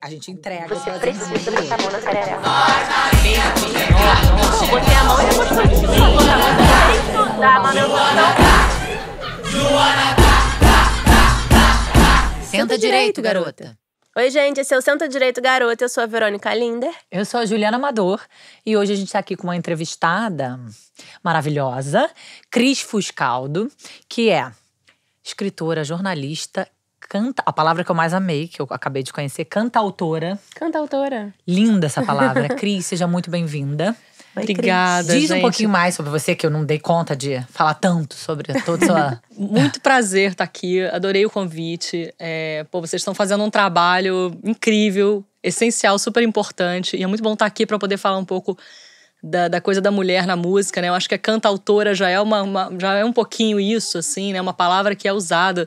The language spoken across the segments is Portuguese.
A gente entrega. Você precisa botar a mão na perereca. Nossa, botei a mão e depois foi de da. Senta direito, garota. Oi, gente, esse é o Senta Direito Garota. Eu sou a Verônica Linder. Eu sou a Juliana Amador. E hoje a gente está aqui com uma entrevistada maravilhosa, Cris Fuscaldo, que é escritora, jornalista canta, a palavra que eu mais amei, que eu acabei de conhecer, cantautora. Cantautora. Linda essa palavra. Cris, seja muito bem-vinda. Obrigada. Diz gente. um pouquinho mais sobre você, que eu não dei conta de falar tanto sobre toda sua. Muito prazer estar tá aqui, adorei o convite. É, pô, vocês estão fazendo um trabalho incrível, essencial, super importante. E é muito bom estar tá aqui para poder falar um pouco da, da, coisa da mulher na música, né? Eu acho que a cantautora já é, uma, uma já é um pouquinho isso, assim, né? Uma palavra que é usada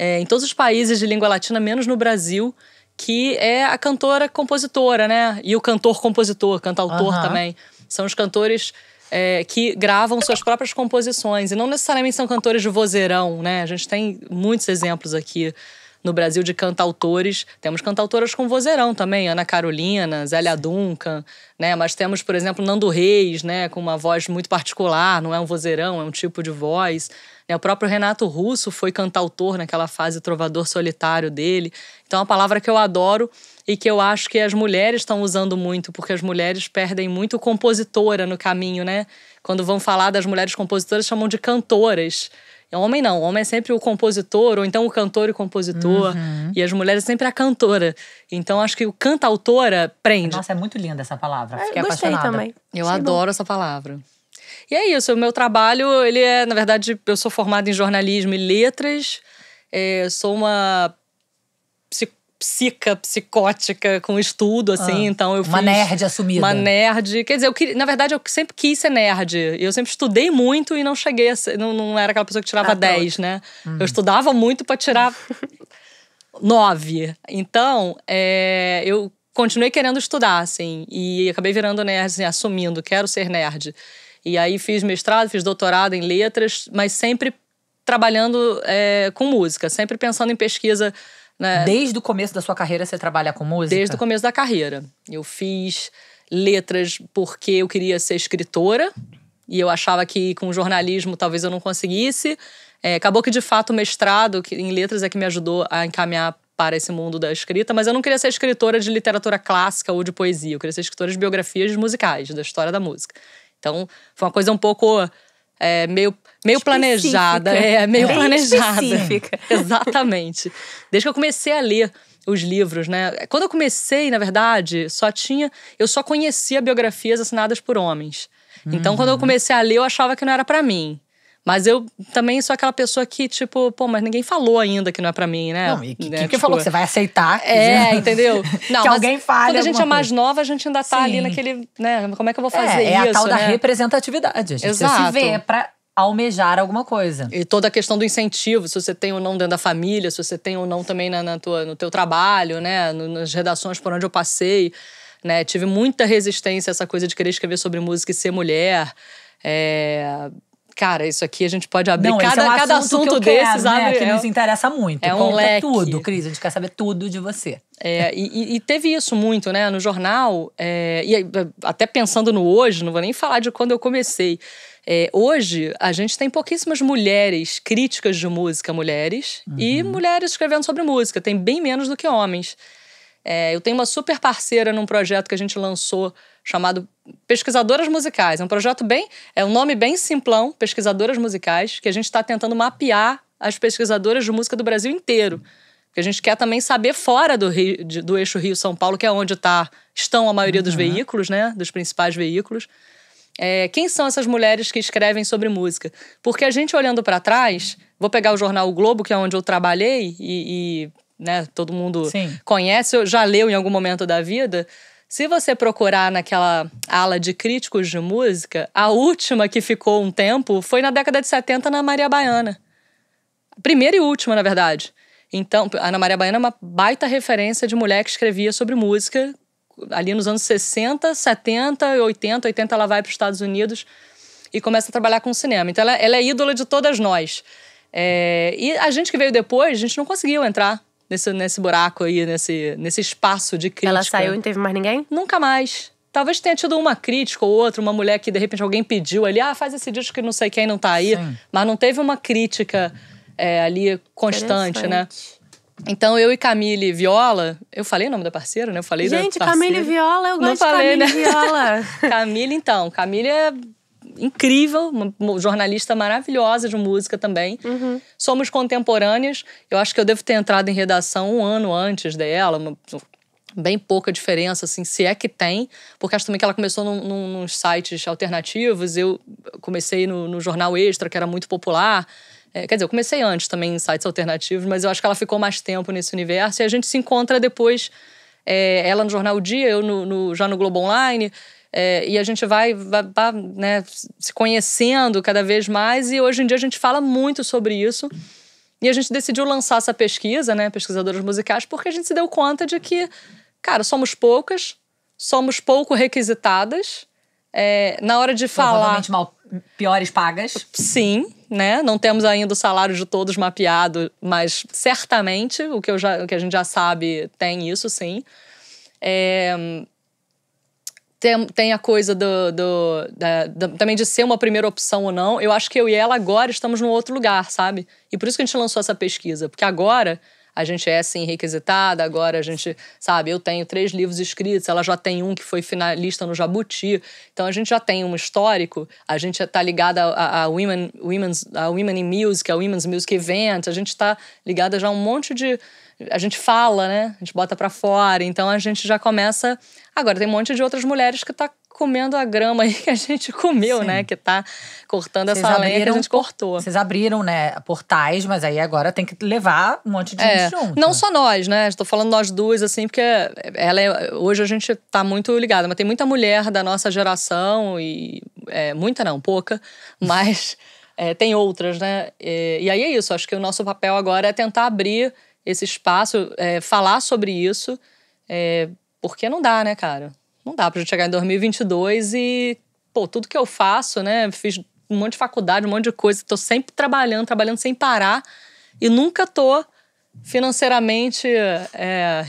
é, em todos os países de língua latina, menos no Brasil, que é a cantora compositora, né? E o cantor compositor, cantautor também. São os cantores é, que gravam suas próprias composições e não necessariamente são cantores de vozeirão, né? A gente tem muitos exemplos aqui no Brasil de cantautores. Temos cantautoras com vozeirão também, Ana Carolina, Zélia Duncan, né? Mas temos, por exemplo, Nando Reis, né? Com uma voz muito particular, não é um vozeirão, é um tipo de voz. Né? O próprio Renato Russo foi cantautor naquela fase trovador solitário dele. Então, é uma palavra que eu adoro e que eu acho que as mulheres estão usando muito, porque as mulheres perdem muito compositora no caminho, né? Quando vão falar das mulheres compositoras, chamam de cantoras. É homem não, homem é sempre o compositor, ou então o cantor e o compositor. Uhum. E as mulheres é sempre a cantora. Então acho que o cantautora prende. Nossa, é muito linda essa palavra. Eu é, Fiquei gostei apaixonada. também. Eu adoro bom. essa palavra. E é isso, o meu trabalho, ele é, na verdade, eu sou formada em jornalismo e letras. É, sou uma psica, psicótica com estudo, assim. Ah, então eu Uma nerd assumida. Uma nerd. Quer dizer, eu queria, na verdade, eu sempre quis ser nerd. Eu sempre estudei muito e não cheguei a ser. Não, não era aquela pessoa que tirava ah, 10, tá né? Hum. Eu estudava muito para tirar 9. Então, é, eu continuei querendo estudar, assim. E acabei virando nerd, assim, assumindo, quero ser nerd. E aí fiz mestrado, fiz doutorado em letras, mas sempre trabalhando é, com música, sempre pensando em pesquisa né? Desde o começo da sua carreira você trabalha com música? Desde o começo da carreira. Eu fiz letras porque eu queria ser escritora e eu achava que com jornalismo talvez eu não conseguisse. É, acabou que de fato o mestrado em letras é que me ajudou a encaminhar para esse mundo da escrita, mas eu não queria ser escritora de literatura clássica ou de poesia, eu queria ser escritora de biografias musicais, da história da música. Então, foi uma coisa um pouco é, meio, meio planejada. É, meio Bem planejada. Específica. Exatamente. Desde que eu comecei a ler os livros, né? Quando eu comecei, na verdade, só tinha. Eu só conhecia biografias assinadas por homens. Então, uhum. quando eu uhum. comecei a ler, eu achava que não era para mim. Mas eu também sou aquela pessoa que, tipo, pô, mas ninguém falou ainda que não é pra mim, né? Não, e que, né? que falou tipo, que você vai aceitar. É, né? entendeu? Não, que alguém fale. Quando a gente é mais coisa. nova, a gente ainda tá Sim. ali naquele, né? Como é que eu vou é, fazer é, é isso? É a tal né? da representatividade. A gente Exato. se vê pra almejar alguma coisa. E toda a questão do incentivo, se você tem ou não dentro da família, se você tem ou não também na, na tua, no teu trabalho, né? Nas redações por onde eu passei. Né? Tive muita resistência a essa coisa de querer escrever sobre música e ser mulher. É, cara, isso aqui a gente pode abrir não, cada, é um cada assunto, assunto que desses, quero, né? abre, Que é nos interessa muito. É um Conta leque. tudo, Cris, a gente quer saber tudo de você. É, e, e, teve isso muito, né? No jornal, é, e até pensando no hoje, não vou nem falar de quando eu comecei. É, hoje, a gente tem pouquíssimas mulheres críticas de música, mulheres, uhum. e mulheres escrevendo sobre música. Tem bem menos do que homens. É, eu tenho uma super parceira num projeto que a gente lançou chamado Pesquisadoras Musicais. É um projeto bem. É um nome bem simplão, Pesquisadoras Musicais, que a gente está tentando mapear as pesquisadoras de música do Brasil inteiro. Porque a gente quer também saber fora do, Rio, do eixo Rio-São Paulo, que é onde tá, estão a maioria uhum. dos veículos, né? Dos principais veículos. É, quem são essas mulheres que escrevem sobre música? Porque a gente olhando para trás, vou pegar o jornal o Globo, que é onde eu trabalhei e, e né, todo mundo Sim. conhece, ou já leu em algum momento da vida. Se você procurar naquela ala de críticos de música, a última que ficou um tempo foi na década de 70 na Maria Baiana. Primeira e última, na verdade. Então, a Ana Maria Baiana é uma baita referência de mulher que escrevia sobre música ali nos anos 60, 70, 80, 80 ela vai para os Estados Unidos e começa a trabalhar com cinema. Então ela, é, ela é ídola de todas nós. É, e a gente que veio depois, a gente não conseguiu entrar nesse, nesse buraco aí, nesse, nesse espaço de crítica. Ela saiu e não teve mais ninguém? Nunca mais. Talvez tenha tido uma crítica ou outra, uma mulher que de repente alguém pediu ali, ah, faz esse disco que não sei quem não tá aí. Sim. Mas não teve uma crítica é, ali constante, né? Então, eu e Camille Viola, eu falei o nome da parceira, né? Eu falei Gente, da parceira. Camille Viola, eu gosto não falei, Camille né? Viola. Camille, então. Camille é incrível, uma jornalista maravilhosa de música também. Uhum. Somos contemporâneas. Eu acho que eu devo ter entrado em redação um ano antes dela, uma, bem pouca diferença, assim, se é que tem, porque acho também que ela começou num, num, nos sites alternativos, eu comecei no, no, Jornal Extra, que era muito popular. É, quer dizer, eu comecei antes também em sites alternativos, mas eu acho que ela ficou mais tempo nesse universo e a gente se encontra depois, é, ela no Jornal Dia, eu no, no, já no Globo Online. É, e a gente vai, vai, vai né, se conhecendo cada vez mais, e hoje em dia a gente fala muito sobre isso. E a gente decidiu lançar essa pesquisa, né, pesquisadoras musicais, porque a gente se deu conta de que, cara, somos poucas, somos pouco requisitadas. É, na hora de falar. Mal, piores pagas. Sim, né? Não temos ainda o salário de todos mapeado, mas certamente o que, eu já, o que a gente já sabe tem isso, sim. É, tem, tem a coisa do, do da, da, também de ser uma primeira opção ou não. Eu acho que eu e ela agora estamos num outro lugar, sabe? E por isso que a gente lançou essa pesquisa, porque agora a gente é assim requisitada, agora a gente, sabe, eu tenho três livros escritos, ela já tem um que foi finalista no Jabuti. Então a gente já tem um histórico, a gente está ligada a, a, Women, a Women in Music, a Women's Music Event, a gente está ligada já a um monte de a gente fala, né? A gente bota para fora. Então a gente já começa. Agora tem um monte de outras mulheres que tá comendo a grama aí que a gente comeu, né? Sim. né? Que tá cortando vocês essa abriram, lenha que a gente cortou. Vocês abriram, né, portais, mas aí agora tem que levar um monte de é, gente junto. Não né? só nós, né? Estou falando nós duas, assim, porque ela é, hoje a gente tá muito ligada, mas tem muita mulher da nossa geração, e é, muita não, pouca, mas é, tem outras, né? E, e aí é isso, acho que o nosso papel agora é tentar abrir esse espaço, é, falar sobre isso, é, porque não dá, né, cara? Não dá pra gente chegar em 2022 e, pô, tudo que eu faço, né, fiz um monte de faculdade, um monte de coisa, tô sempre trabalhando, trabalhando sem parar e nunca tô financeiramente é, é,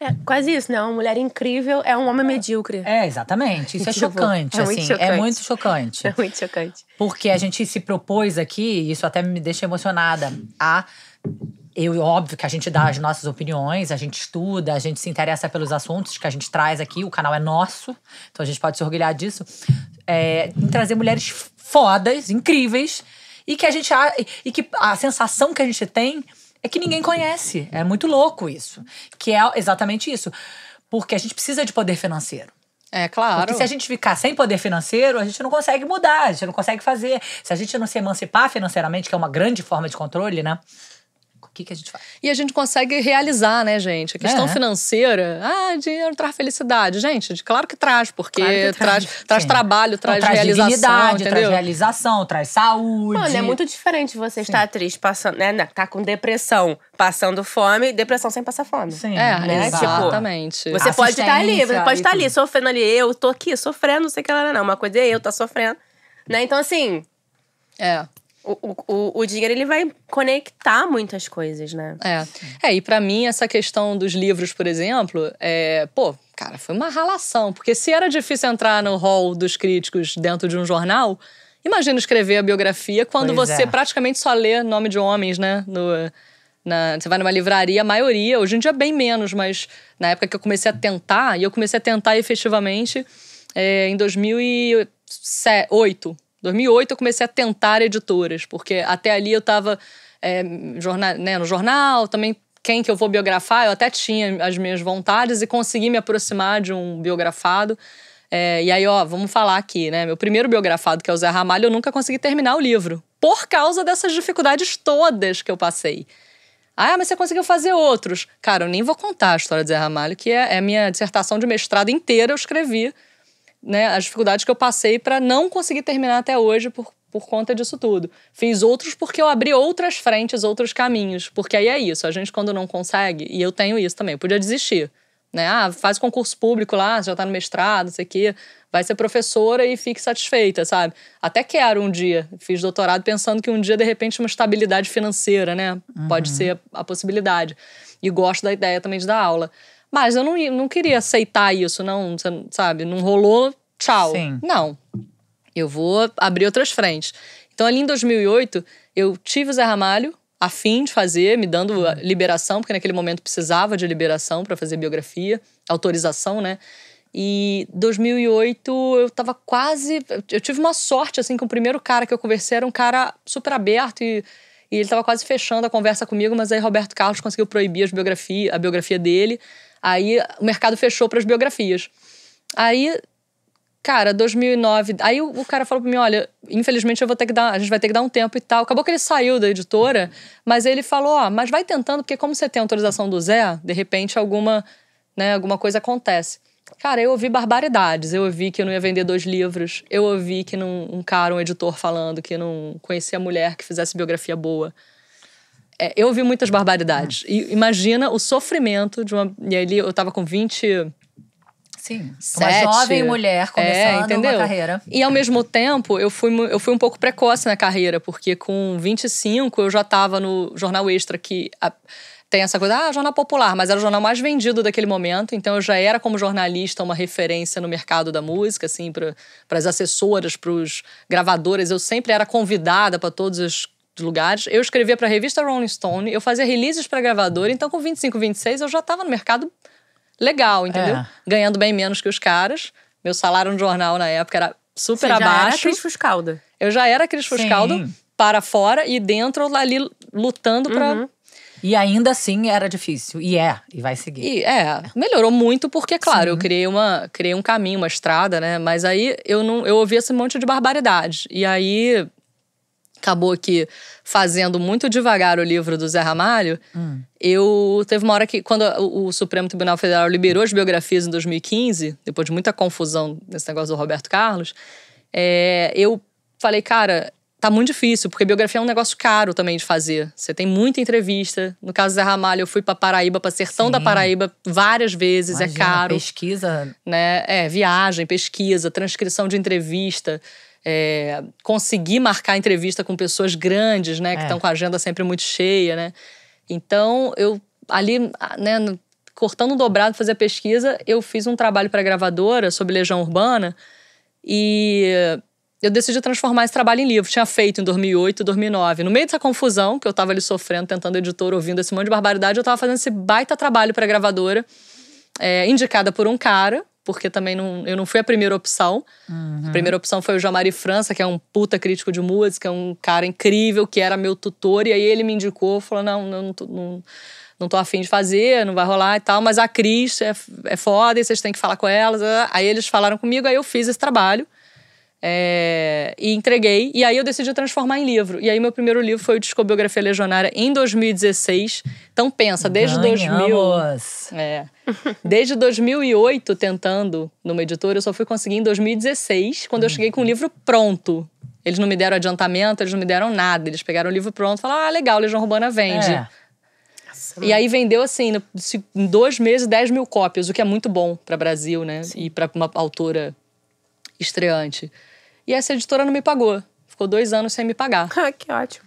é quase isso, né? Uma mulher incrível é um homem medíocre. É, exatamente. Isso é tipo, chocante, é assim. É chocante. É muito chocante. É muito chocante. Porque a gente se propôs aqui, isso até me deixa emocionada, a eu, óbvio que a gente dá as nossas opiniões, a gente estuda, a gente se interessa pelos assuntos que a gente traz aqui, o canal é nosso, então a gente pode se orgulhar disso, é, em trazer mulheres fodas, incríveis, e que a gente e que a sensação que a gente tem é que ninguém conhece. É muito louco isso. Que é exatamente isso. Porque a gente precisa de poder financeiro. É claro. Porque se a gente ficar sem poder financeiro, a gente não consegue mudar, a gente não consegue fazer. Se a gente não se emancipar financeiramente, que é uma grande forma de controle, né? que, que a gente faz? E a gente consegue realizar, né, gente? A questão é. financeira, ah, dinheiro traz felicidade. Gente, claro que traz, porque claro que traz, traz, traz trabalho, traz, então, traz realização. Traz realização, traz saúde. Mano, é muito diferente você estar triste, passando, né, né? Tá com depressão, passando fome, depressão sem passar fome. Sim, é, né? Tipo, exatamente. Tipo, você pode estar ali, você pode estar ali, sofrendo ali. Eu tô aqui sofrendo, não sei o que ela não. Uma coisa é eu tá sofrendo. Né? Então, assim. É. O, o, o dinheiro ele vai conectar muitas coisas, né? É. É, e para mim, essa questão dos livros, por exemplo, é. Pô, cara, foi uma ralação. Porque se era difícil entrar no hall dos críticos dentro de um jornal, imagina escrever a biografia quando pois você é. praticamente só lê nome de homens, né? No, na, você vai numa livraria, a maioria, hoje em dia bem menos, mas na época que eu comecei a tentar, e eu comecei a tentar efetivamente é, em 2008 2008 eu comecei a tentar editoras, porque até ali eu estava é, né, no jornal, também quem que eu vou biografar, eu até tinha as minhas vontades e consegui me aproximar de um biografado. É, e aí, ó, vamos falar aqui, né? Meu primeiro biografado, que é o Zé Ramalho, eu nunca consegui terminar o livro. Por causa dessas dificuldades todas que eu passei. Ah, mas você conseguiu fazer outros. Cara, eu nem vou contar a história do Zé Ramalho, que é, é minha dissertação de mestrado inteira, eu escrevi né, as dificuldades que eu passei para não conseguir terminar até hoje por, por conta disso tudo. Fiz outros porque eu abri outras frentes, outros caminhos. Porque aí é isso, a gente quando não consegue, e eu tenho isso também, eu podia desistir. Né? Ah, faz concurso público lá, já está no mestrado, não sei o quê. Vai ser professora e fique satisfeita, sabe? Até quero um dia. Fiz doutorado pensando que um dia, de repente, uma estabilidade financeira, né? Uhum. Pode ser a possibilidade. E gosto da ideia também de dar aula. Mas eu não, não queria aceitar isso, não, sabe? Não rolou, tchau. Sim. Não. Eu vou abrir outras frentes. Então, ali em 2008, eu tive o Zé Ramalho, a fim de fazer, me dando liberação, porque naquele momento precisava de liberação para fazer biografia, autorização, né? E 2008 eu tava quase. Eu tive uma sorte, assim, que o primeiro cara que eu conversei era um cara super aberto e, e ele tava quase fechando a conversa comigo, mas aí Roberto Carlos conseguiu proibir biografia, a biografia dele. Aí o mercado fechou para as biografias. Aí, cara, 2009. Aí o, o cara falou para mim: olha, infelizmente eu vou ter que dar, a gente vai ter que dar um tempo e tal. Acabou que ele saiu da editora, mas ele falou: ó, mas vai tentando, porque como você tem autorização do Zé, de repente alguma, né, alguma coisa acontece. Cara, eu ouvi barbaridades. Eu ouvi que eu não ia vender dois livros. Eu ouvi que não, um cara, um editor, falando que não conhecia mulher que fizesse biografia boa é, eu ouvi muitas barbaridades. É. E imagina o sofrimento de uma. E ali eu tava com 20. Sim, Sete. uma jovem mulher é, começando é, uma carreira. E ao mesmo tempo, eu fui, eu fui um pouco precoce na carreira, porque com 25 eu já estava no Jornal Extra, que a, tem essa coisa, ah, jornal popular, mas era o jornal mais vendido daquele momento, então eu já era como jornalista uma referência no mercado da música, assim, para as assessoras, para os gravadores, eu sempre era convidada para todos os lugares. Eu escrevia para a revista Rolling Stone, eu fazia releases para gravadora, então com 25, 26 eu já estava no mercado legal, entendeu? É. Ganhando bem menos que os caras. Meu salário no jornal na época era super Você abaixo. Já era Cris Fuscaldo. Eu já era Cris Fuscaldo para fora e dentro ali lutando uhum. para e ainda assim era difícil. E é, e vai seguir. E é, melhorou muito porque, claro, Sim. eu criei, uma, criei um caminho, uma estrada, né? Mas aí eu não eu ouvi esse monte de barbaridade. E aí acabou aqui fazendo muito devagar o livro do Zé Ramalho, hum. eu teve uma hora que quando o Supremo Tribunal Federal liberou as biografias em 2015, depois de muita confusão nesse negócio do Roberto Carlos, é, eu falei, cara, tá muito difícil, porque biografia é um negócio caro também de fazer. Você tem muita entrevista. No caso do Zé Ramalho, eu fui para Paraíba, para Sertão Sim. da Paraíba várias vezes, é Imagina, é caro. Pesquisa, né? É, viagem, pesquisa, transcrição de entrevista é, conseguir marcar entrevista com pessoas grandes, né? Que estão é. com a agenda sempre muito cheia, né? Então, eu ali, né, cortando um dobrado fazer a pesquisa, eu fiz um trabalho para a gravadora sobre Legião Urbana e eu decidi transformar esse trabalho em livro. Tinha feito em 2008, 2009. No meio dessa confusão que eu estava ali sofrendo, tentando editor, ouvindo esse monte de barbaridade, eu estava fazendo esse baita trabalho para a gravadora, é, indicada por um cara porque também não, eu não fui a primeira opção. Uhum. A primeira opção foi o Jamari França, que é um puta crítico de música, é um cara incrível, que era meu tutor, e aí ele me indicou, falou: não, não, não, não, não tô afim de fazer, não vai rolar e tal, mas a Cris é, é foda e vocês têm que falar com elas. Aí eles falaram comigo, aí eu fiz esse trabalho. É, e entreguei. E aí eu decidi transformar em livro. E aí meu primeiro livro foi o Discobiografia Legionária em 2016. Então pensa, desde Ganhamos. 2000. É, desde 2008 tentando numa editora, eu só fui conseguir em 2016, quando eu cheguei com o livro pronto. Eles não me deram adiantamento, eles não me deram nada. Eles pegaram o livro pronto e falaram: ah, legal, Legião Urbana vende. É. E aí vendeu assim, em dois meses, 10 mil cópias, o que é muito bom para Brasil, né? Sim. E para uma autora estreante. E essa editora não me pagou. Ficou dois anos sem me pagar. Ah, que ótimo.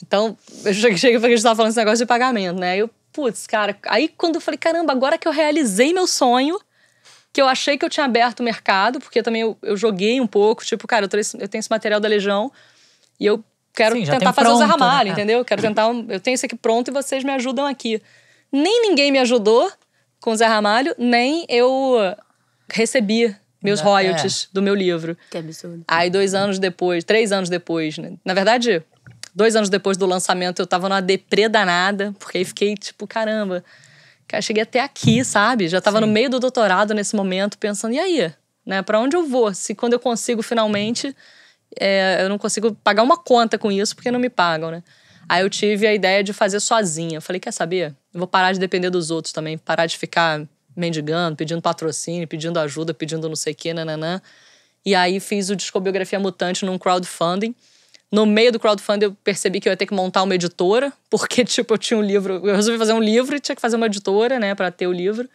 Então, eu cheguei porque a gente tava falando esse negócio de pagamento, né? Eu, putz, cara, aí quando eu falei, caramba, agora que eu realizei meu sonho, que eu achei que eu tinha aberto o mercado, porque também eu, eu joguei um pouco, tipo, cara, eu, esse, eu tenho esse material da Legião e eu quero Sim, tentar fazer pronto, o Zé Ramalho, né, é. entendeu? quero tentar, eu tenho isso aqui pronto e vocês me ajudam aqui. Nem ninguém me ajudou com o Zé Ramalho, nem eu recebi meus royalties é. do meu livro. Que absurdo. Aí, dois anos depois, três anos depois, né? Na verdade, dois anos depois do lançamento, eu tava numa deprê danada, porque aí fiquei tipo, caramba, cara, cheguei até aqui, sabe? Já tava Sim. no meio do doutorado nesse momento, pensando, e aí? Né? Pra onde eu vou? Se quando eu consigo finalmente, é, eu não consigo pagar uma conta com isso, porque não me pagam, né? Aí eu tive a ideia de fazer sozinha. Falei, quer saber? Eu vou parar de depender dos outros também, parar de ficar mendigando, pedindo patrocínio, pedindo ajuda, pedindo não sei o quê, nananã. E aí fiz o Discobiografia Mutante num crowdfunding. No meio do crowdfunding eu percebi que eu ia ter que montar uma editora, porque, tipo, eu tinha um livro, eu resolvi fazer um livro e tinha que fazer uma editora, né, para ter o livro.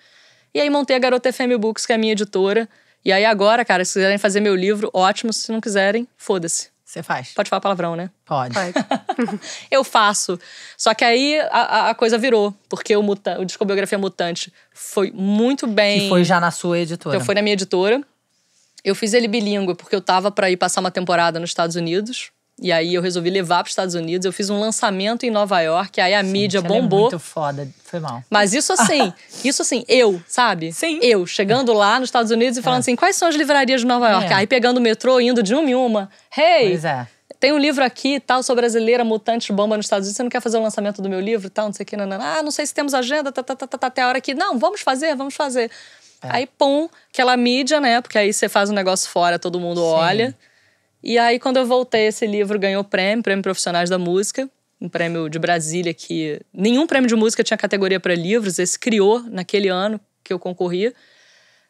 E aí montei a Garota FM Books, que é a minha editora. E aí agora, cara, se quiserem fazer meu livro, ótimo. Se não quiserem, foda-se. Você faz? Pode falar palavrão, né? Pode. Pode. eu faço. Só que aí a, a coisa virou, porque o, muta, o Discobiografia Mutante foi muito bem. Que foi já na sua editora. Então foi na minha editora. Eu fiz ele bilíngue, porque eu tava para ir passar uma temporada nos Estados Unidos. E aí eu resolvi levar para os Estados Unidos. Eu fiz um lançamento em Nova York, aí a mídia é bombou. É muito foda, foi mal. Mas isso assim, isso assim, eu, sabe? Sim. Eu chegando lá nos Estados Unidos e falando é. assim: quais são as livrarias de Nova York? É. Aí pegando o metrô, indo de uma em uma. Hey! Pois é tem um livro aqui e tal, sou brasileira, mutante bomba nos Estados Unidos, você não quer fazer o lançamento do meu livro tal, não sei o que, nanana. ah, não sei se temos agenda, tá, tá, tá, tá, até a hora que, não, vamos fazer, vamos fazer. É. Aí, pum, aquela mídia, né, porque aí você faz um negócio fora, todo mundo Sim. olha. E aí, quando eu voltei, esse livro ganhou prêmio, prêmio Profissionais da Música, um prêmio de Brasília que nenhum prêmio de música tinha categoria para livros, esse criou naquele ano que eu concorria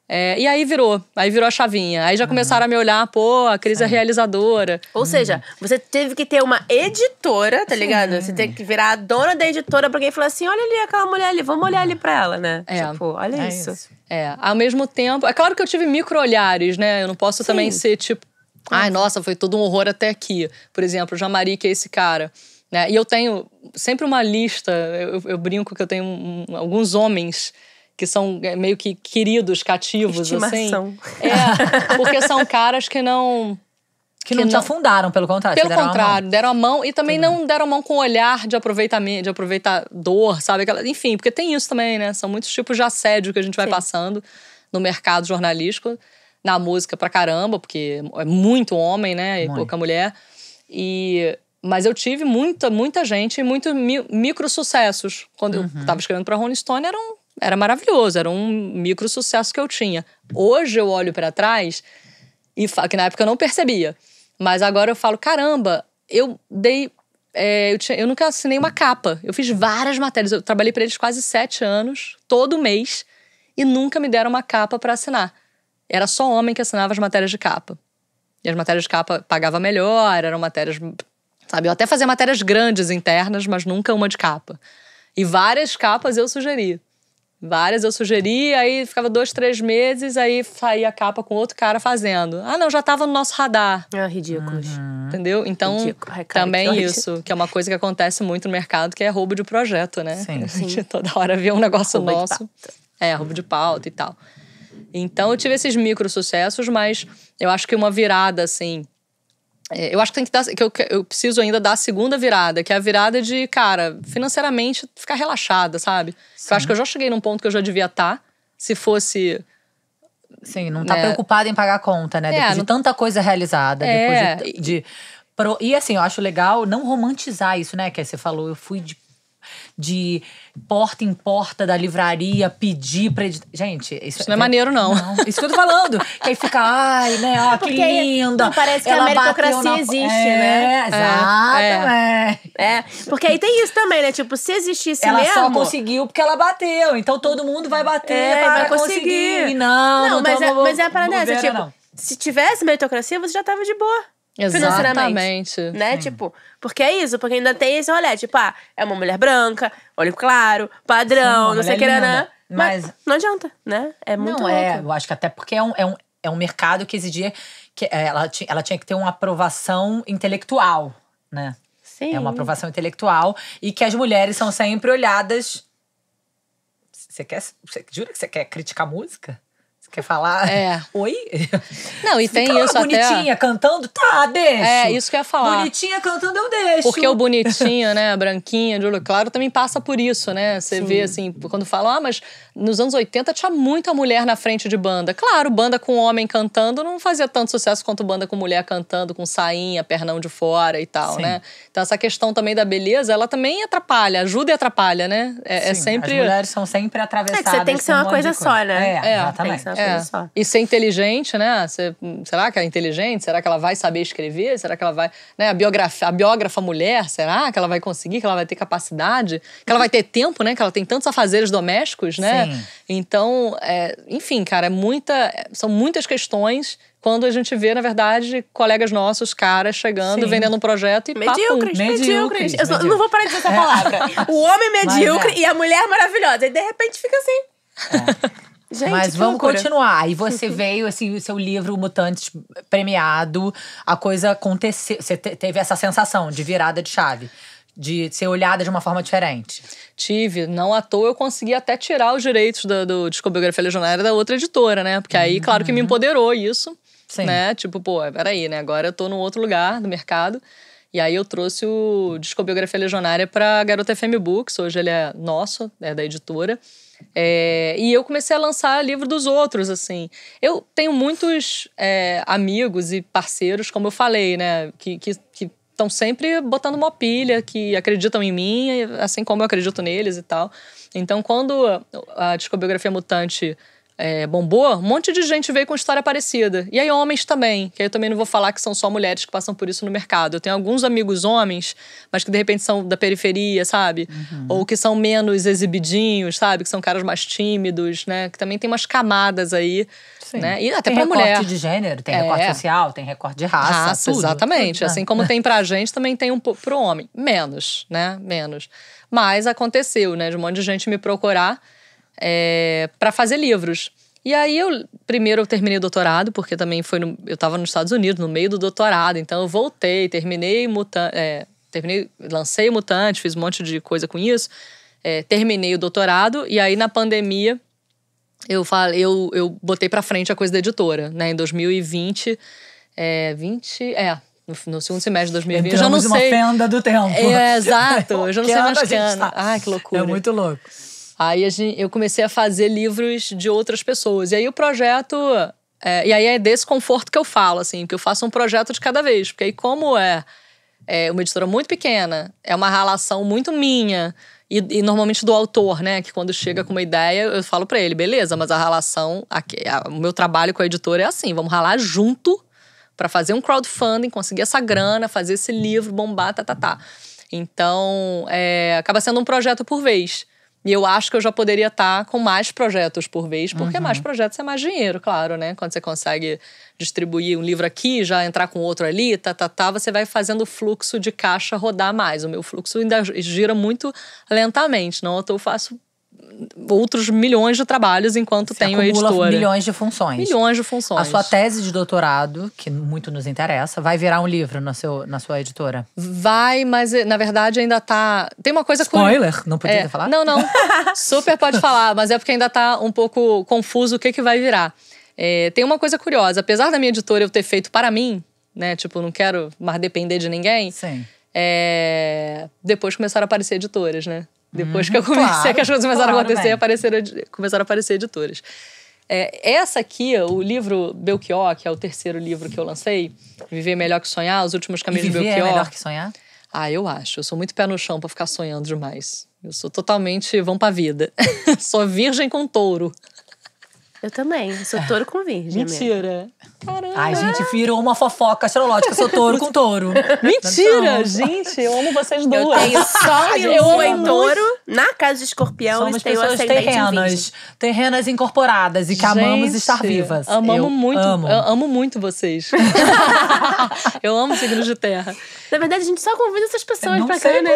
é, e aí virou, aí virou a chavinha. Aí já uhum. começaram uhum. a me olhar, pô, a Cris é realizadora. Ou seja, uhum. você teve que ter uma editora, tá ligado? Você teve que virar a dona da editora pra quem falar assim: olha ali aquela mulher ali, vamos olhar ali pra ela, né? É. Tipo, olha é isso. isso. É, ao mesmo tempo. É claro que eu tive micro-olhares, né? Eu não posso Sim. também ser tipo. Uhum. Ai, nossa, foi todo um horror até aqui. Por exemplo, o Jamari, que é esse cara. Né? E eu tenho sempre uma lista, eu, eu brinco que eu tenho um, alguns homens que são é, meio que queridos, cativos, assim. Estimação. assim. É, porque são caras que não. Que, que não te não, afundaram, pelo contrário. Pelo deram contrário, a deram a mão e também Tudo. não deram a mão com olhar de aproveitamento, de aproveitador, sabe? Enfim, porque tem isso também, né? São muitos tipos de assédio que a gente vai Sim. passando no mercado jornalístico, na música pra caramba, porque é muito homem, né? E pouca mulher. E mas eu tive muita, muita gente e muitos mi micro sucessos. Quando uhum. eu estava escrevendo para Rolling Stone, eram era maravilhoso, era um micro sucesso que eu tinha. Hoje eu olho para trás e falo, que na época eu não percebia, mas agora eu falo, caramba, eu dei. É, eu, tinha, eu nunca assinei uma capa. Eu fiz várias matérias. Eu trabalhei para eles quase sete anos, todo mês, e nunca me deram uma capa para assinar. Era só homem que assinava as matérias de capa. E as matérias de capa pagava melhor, eram matérias. Sabe, eu até fazia matérias grandes internas, mas nunca uma de capa. E várias capas eu sugeri. Várias eu sugeri, aí ficava dois, três meses, aí saía a capa com outro cara fazendo. Ah, não, já tava no nosso radar. Ah, ridículos. Uhum. Entendeu? Então, Ridículo. também isso, que é uma coisa que acontece muito no mercado, que é roubo de projeto, né? Sim. Sim. Toda hora vê um negócio roubo nosso. É, roubo de pauta e tal. Então, eu tive esses micro sucessos, mas eu acho que uma virada, assim, é, eu acho que tem que dar. Que eu, eu preciso ainda dar a segunda virada, que é a virada de, cara, financeiramente ficar relaxada, sabe? Eu acho que eu já cheguei num ponto que eu já devia estar. Tá, se fosse. Sim, não tá né? preocupada em pagar a conta, né? É, depois não... de tanta coisa realizada, é. depois de. É, de pro... E assim, eu acho legal não romantizar isso, né? Que você falou, eu fui de de porta em porta da livraria pedir pra editar. Gente, isso, isso não é, é maneiro, não. não. Isso que eu tô falando. que aí fica, ai, né, ó, que linda. Parece que a meritocracia na... existe, é, né? É, Exato, É. é. Porque aí tem isso também, né? Tipo, se existisse ela mesmo... Ela só conseguiu porque ela bateu. Então todo mundo vai bater é, para vai conseguir. conseguir. Não, não, não mas, é, mas é a parada tipo... Não. Se tivesse meritocracia, você já tava de boa. Exatamente. Né? Sim. É. Tipo, porque é isso, porque ainda tem esse olhar, tipo, ah, é uma mulher branca, olho claro, padrão, Sim, não sei o que, né? Mas... mas não adianta, né? É muito Não, é, louco. é, eu acho que até porque é um, é um, é um mercado que exigia que é, ela, ela tinha que ter uma aprovação intelectual, né? Sim. É uma aprovação intelectual e que as mulheres são sempre olhadas. Você quer, você jura que você quer criticar música? Quer falar? É. Oi? Não, e tem Calma, isso bonitinha até... cantando? Tá, deixa. É, isso que eu ia falar. Bonitinha cantando, eu deixo. Porque o bonitinho, né, branquinha, de olho claro, também passa por isso, né? Você vê, assim, quando fala, ah, mas nos anos 80 tinha muita mulher na frente de banda. Claro, banda com homem cantando não fazia tanto sucesso quanto banda com mulher cantando, com sainha, pernão de fora e tal, Sim. né? Então essa questão também da beleza, ela também atrapalha, ajuda e atrapalha, né? É, é Sim, é sempre... as mulheres são sempre atravessadas. É que você tem que ser uma um coisa, coisa, só, né? É, é exatamente. É. E ser inteligente, né? Ser, será que ela é inteligente? Será que ela vai saber escrever? Será que ela vai. Né? A, biógrafa, a biógrafa mulher, será que ela vai conseguir? Que ela vai ter capacidade? Que ela vai ter tempo, né? Que ela tem tantos afazeres domésticos, né? Sim. Então, é, enfim, cara, é muita, é, são muitas questões quando a gente vê, na verdade, colegas nossos, caras, chegando, Sim. vendendo um projeto e medíocres, Medíocres, medíocres. Eu não vou parar de dizer essa é. palavra. O homem medíocre e a mulher maravilhosa. E de repente fica assim. É. Gente, Mas vamos loucura. continuar. E você veio, assim, o seu livro Mutantes premiado, a coisa aconteceu. Você teve essa sensação de virada de chave de ser olhada de uma forma diferente. Tive. Não à toa eu consegui até tirar os direitos do, do Discobiografia Legionária da outra editora, né? Porque aí, uhum. claro que me uhum. empoderou isso. Sim. Né? Tipo, pô, peraí, né? Agora eu tô num outro lugar do mercado. E aí eu trouxe o Discobiografia Legionária pra Garota FM Books. Hoje ele é nosso, é da editora. É, e eu comecei a lançar livro dos outros, assim. Eu tenho muitos é, amigos e parceiros, como eu falei, né? Que estão sempre botando uma pilha, que acreditam em mim, assim como eu acredito neles e tal. Então, quando a discobiografia Mutante é, bombou, um monte de gente veio com história parecida. E aí, homens também, que aí eu também não vou falar que são só mulheres que passam por isso no mercado. Eu tenho alguns amigos homens, mas que de repente são da periferia, sabe? Uhum. Ou que são menos exibidinhos, sabe? Que são caras mais tímidos, né? Que também tem umas camadas aí. Sim. Né? E até tem pra mulher. Tem recorte de gênero, tem é. recorte social, tem recorte de raça. raça tudo, exatamente. Tudo, assim né? Assim como tem pra gente, também tem um pro homem. Menos, né? Menos. Mas aconteceu, né? De um monte de gente me procurar é, para fazer livros. E aí eu primeiro eu terminei o doutorado, porque também foi no, eu estava nos Estados Unidos, no meio do doutorado, então eu voltei, terminei mutante, é, terminei, lancei mutante, fiz um monte de coisa com isso. É, terminei o doutorado e aí na pandemia eu falei, eu, eu botei para frente a coisa da editora, né, em 2020, é, 20, é, no, no, segundo semestre de 2020. Entramos eu já não uma fenda do tempo. É, exato. Eu já não que sei mais que ano. Tá? Ai, que loucura. É muito louco. Aí gente, eu comecei a fazer livros de outras pessoas. E aí o projeto. É, e aí é desse conforto que eu falo, assim, que eu faço um projeto de cada vez. Porque aí, como é, é uma editora muito pequena, é uma relação muito minha. E, e, normalmente do autor, né? Que quando chega com uma ideia, eu falo para ele, beleza, mas a relação, a, a, o meu trabalho com a editora é assim, vamos ralar junto para fazer um crowdfunding, conseguir essa grana, fazer esse livro, bombar, tá, tá, tá. Então, é, acaba sendo um projeto por vez. E eu acho que eu já poderia estar tá com mais projetos por vez, porque uhum. mais projetos é mais dinheiro, claro, né? Quando você consegue distribuir um livro aqui, já entrar com outro ali, tá, tá, tá, você vai fazendo o fluxo de caixa rodar mais. O meu fluxo ainda gira muito lentamente, não é eu faço outros milhões de trabalhos enquanto Você tenho a editora. milhões de funções. Milhões de funções. A sua tese de doutorado, que muito nos interessa, vai virar um livro no seu, na sua editora? Vai, mas na verdade ainda tá. Tem uma coisa. Spoiler? Não podia é. falar? Não, não. Super pode falar, mas é porque ainda tá um pouco confuso o que, que vai virar. É, tem uma coisa curiosa. Apesar da minha editora eu ter feito para mim, né? Tipo, não quero mais depender de ninguém. Sim. É, depois começaram a aparecer editoras, né? Depois uhum. que eu comecei, claro, que as coisas começaram claro, a acontecer, apareceram, começaram a aparecer editoras. É, essa aqui, o livro Belchior, que é o terceiro livro que eu lancei, Viver Melhor Que Sonhar, Os Últimos Caminhos e viver de é Belchior. É melhor que sonhar? Ah, eu acho. Eu sou muito pé no chão para ficar sonhando demais. Eu sou totalmente vão pra vida. sou virgem com touro. Eu também. sou touro com virgem. Mentira. Caramba. Ai, gente, virou uma fofoca astrológica. Sou touro com touro. Mentira, gente. Eu amo vocês duas. Eu tenho sol e lua em touro. Na casa de escorpião Somos tenho pessoas terrenas. terrenas incorporadas e que gente, amamos estar vivas. Amamos eu muito. Amo. Eu amo muito vocês. eu amo signos de terra. Na verdade, a gente só convida essas pessoas pra cá, né?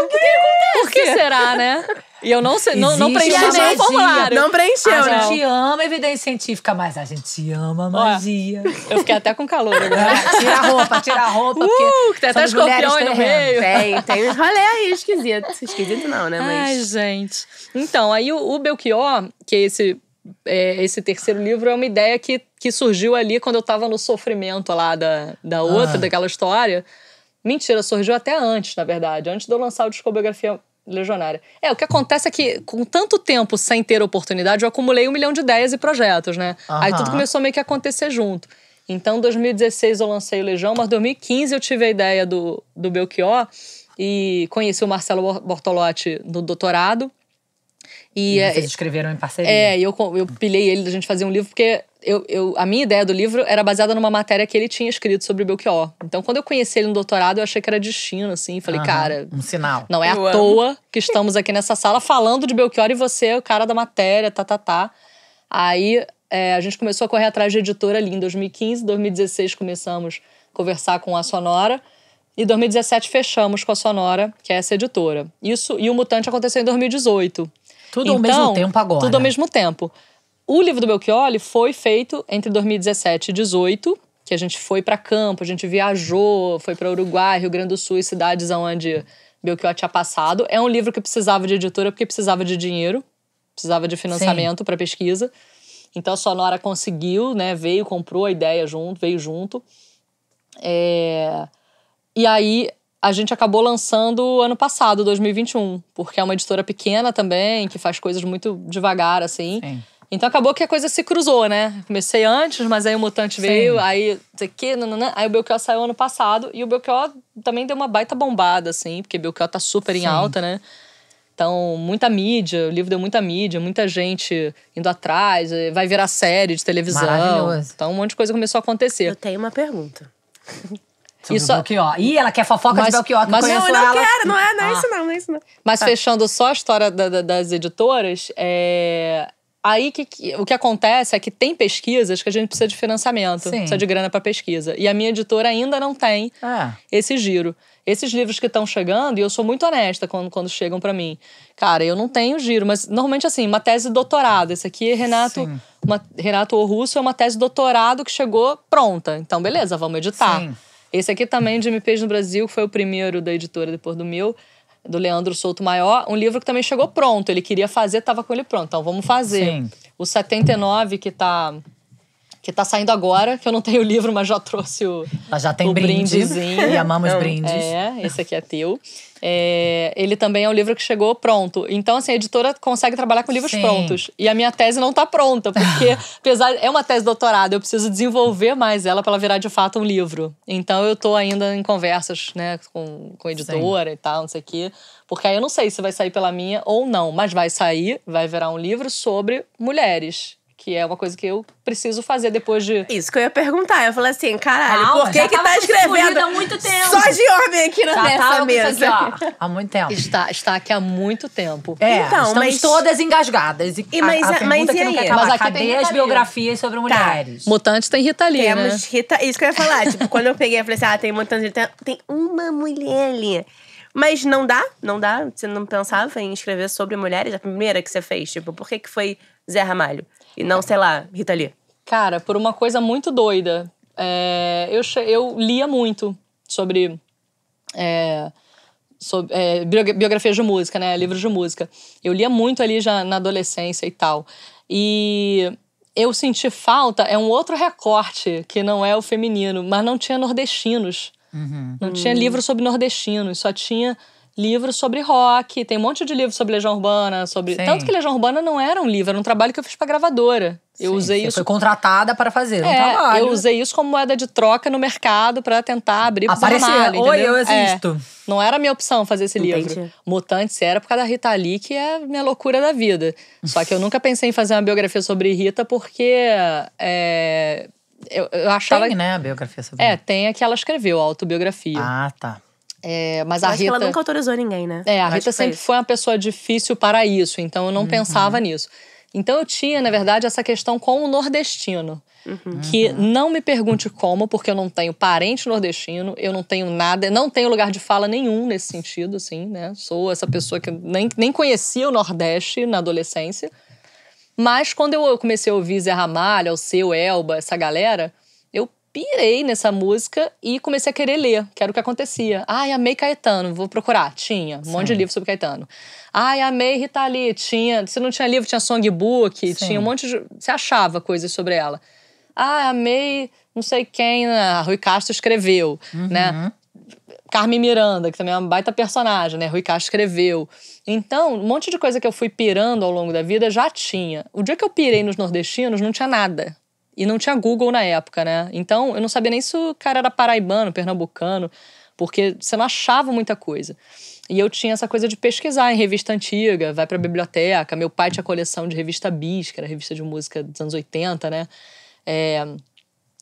Por que, que será, né? E eu não sei, não, não preenchi nenhum formulário. Não preencheu, ah, né? A não. gente ama evidência científica, mas a gente ama magia. Ó, eu fiquei até com calor agora. tira a roupa, tira a roupa. Uh, porque tem até escorpião aí no meio. Tem, tem uns rolê aí esquisito. Esquisito não, né? Mas... Ai, gente. Então, aí o, o Belchior, que é esse é, esse terceiro livro é uma ideia que, que surgiu ali quando eu tava no sofrimento lá da, da outra, ah. daquela história. Mentira, surgiu até antes, na verdade. Antes de eu lançar o discografia Legionária. É, o que acontece é que, com tanto tempo sem ter oportunidade, eu acumulei um milhão de ideias e projetos, né? Aí tudo começou meio que a acontecer junto. Então, 2016 eu lancei o Legião, mas 2015 eu tive a ideia do, do Belchior e conheci o Marcelo Bortolotti no doutorado. E, e é vocês escreveram em parceria. É, eu, eu pilhei ele da gente fazer um livro, porque eu, eu, a minha ideia do livro era baseada numa matéria que ele tinha escrito sobre o Belchior. Então, quando eu conheci ele no doutorado, eu achei que era destino, assim. Falei, uhum, cara. Um sinal. Não é eu à amo. toa que estamos aqui nessa sala falando de Belchior e você é o cara da matéria, tá, tá, tá. Aí é, a gente começou a correr atrás de editora ali em 2015, 2016 começamos a conversar com a Sonora. E 2017 fechamos com a Sonora, que é essa editora. Isso e o Mutante aconteceu em 2018. Tudo então, ao mesmo então, tempo agora. Tudo ao mesmo tempo. O livro do Belchioli foi feito entre 2017 e 2018, que a gente foi para campo, a gente viajou, foi para Uruguai, Rio Grande do Sul e cidades onde Belchior tinha passado. É um livro que precisava de editora porque precisava de dinheiro, precisava de financiamento para pesquisa. Então a Sonora conseguiu, né? Veio, comprou a ideia junto, veio junto. É... E aí a gente acabou lançando ano passado, 2021, porque é uma editora pequena também, que faz coisas muito devagar, assim. Sim. Então acabou que a coisa se cruzou, né? Comecei antes, mas aí o Mutante Sim. veio, aí sei que, aí o Belchior saiu ano passado e o Belchior também deu uma baita bombada, assim, porque Belchior tá super Sim. em alta, né? Então, muita mídia, o livro deu muita mídia, muita gente indo atrás, eh, vai virar série de televisão. Então, um monte de coisa começou a acontecer. Eu tenho uma pergunta. Sobre isso, Belchior. Ih, ela quer fofoca mas, de Belchior. Que mas não, não ela. quero, não é, não é ah. isso não, não é isso não. Tá. Mas fechando só a história da, da, das editoras, é, Aí que, o que acontece é que tem pesquisas que a gente precisa de financiamento, Sim. precisa de grana para pesquisa. E a minha editora ainda não tem ah. esse giro. Esses livros que estão chegando, e eu sou muito honesta quando, quando chegam para mim. Cara, eu não tenho giro, mas normalmente assim, uma tese doutorado. Esse aqui é Renato, Sim. uma, Renato Russo é uma tese doutorado que chegou pronta. Então, beleza, vamos editar. Sim. Esse aqui também de MPs no Brasil, que foi o primeiro da editora depois do meu do Leandro Souto Maior, um livro que também chegou pronto. Ele queria fazer, estava com ele pronto. Então vamos fazer. Sim. O 79, que está que tá saindo agora, que eu não tenho o livro, mas já trouxe o. Mas já tem o brinde. Né? brindezinho. E amamos então, brindes. É, esse aqui é teu. É, ele também é um livro que chegou pronto. Então, assim, a editora consegue trabalhar com livros Sim. prontos. E a minha tese não está pronta, porque, apesar. É uma tese doutorada, eu preciso desenvolver mais ela para ela virar de fato um livro. Então, eu estou ainda em conversas, né, com, com a editora Sim. e tal, não sei o quê. Porque aí eu não sei se vai sair pela minha ou não, mas vai sair, vai virar um livro sobre mulheres que é uma coisa que eu preciso fazer depois de. Isso que eu ia perguntar. Eu falei assim, caralho, Calma, por que que tá escrevendo há muito tempo. só de homem aqui na nessa mesa? Aqui, há muito tempo. Está, está aqui há muito tempo. É, então, estamos mas... todas engasgadas. E, mas, a, a mas é e aí? Mas aqui Cadê as biografias sobre tá. mulheres? Tá. Mutantes tem Rita Lee, Temos né? Rita... Isso que eu ia falar. tipo, quando eu peguei, eu falei assim, ah, tem Mutantes, tem, tem uma mulher ali. Mas não dá, não dá. Você não pensava em escrever sobre mulheres? A primeira que você fez, tipo, por que, que foi Zé Ramalho? E não, sei lá, Rita Lee. Cara, por uma coisa muito doida. É, eu, eu lia muito sobre. É, sobre é, biografias de música, né? Livros de música. Eu lia muito ali já na adolescência e tal. E eu senti falta, é um outro recorte que não é o feminino, mas não tinha nordestinos. Uhum. Não tinha livro sobre nordestinos, só tinha livros sobre rock, tem um monte de livros sobre Legião Urbana, sobre. Sim. Tanto que Legião Urbana não era um livro, era um trabalho que eu fiz pra gravadora. Eu Sim, usei isso. Foi contratada para fazer é, um é, trabalho. Eu usei isso como moeda de troca no mercado para tentar abrir Aparecer. Armário, Oi, eu é. existo. É, não era minha opção fazer esse Entendi. livro. Mutantes era por causa da Rita Lee, que é minha loucura da vida. Só que eu nunca pensei em fazer uma biografia sobre Rita, porque. É, eu, eu achava. Tem, né, a biografia sobre É, tem a que ela escreveu, a autobiografia. Ah, tá. É, mas eu a acho Rita. Que ela nunca autorizou ninguém, né? É, a eu Rita sempre foi, foi, uma pessoa difícil para isso, então eu não uhum. pensava nisso. Então eu tinha, na verdade, essa questão com o nordestino. Uhum. Que uhum. não me pergunte como, porque eu não tenho parente nordestino, eu não tenho nada, não tenho lugar de fala nenhum nesse sentido, assim, né? Sou essa pessoa que nem, nem conhecia o Nordeste na adolescência. Mas quando eu comecei a ouvir Zé Ramalho, o seu Elba, essa galera, pirei nessa música e comecei a querer ler, que era o que acontecia. Ai, amei Caetano, vou procurar. Tinha, um Sim. monte de livro sobre Caetano. Ai, amei Rita Lee, tinha. Se não tinha livro, tinha songbook, Sim. tinha um monte de. Você achava coisas sobre ela. Ah, amei não sei quem, né? Rui Castro escreveu, né? uhum. né? Carmen Miranda, que também é uma baita personagem, né? Rui Castro escreveu. Então, um monte de coisa que eu fui pirando ao longo da vida já tinha. O dia que eu pirei nos nordestinos, não tinha nada. E não tinha Google na época, né? Então eu não sabia nem se o cara era paraibano, pernambucano, porque você não achava muita coisa. E eu tinha essa coisa de pesquisar em revista antiga, vai pra biblioteca. Meu pai tinha coleção de revista Bis, que era revista de música dos anos 80, né? É,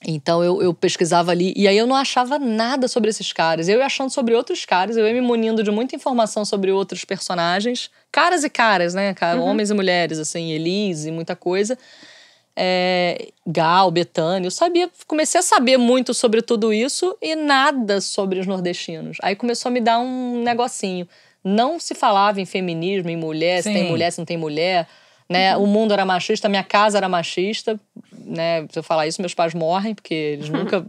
então eu, eu, pesquisava ali e aí eu não achava nada sobre esses caras. Eu ia achando sobre outros caras, eu ia me munindo de muita informação sobre outros personagens, caras e caras, né? Cara, uhum. Homens e mulheres, assim, Elise, muita coisa é, Gal, Betânia, eu sabia, comecei a saber muito sobre tudo isso e nada sobre os nordestinos. Aí começou a me dar um negocinho. Não se falava em feminismo, em mulher, Sim. se tem mulher, se não tem mulher. Né? Uhum. O mundo era machista, minha casa era machista, né? Se eu falar isso, meus pais morrem, porque eles uhum. nunca.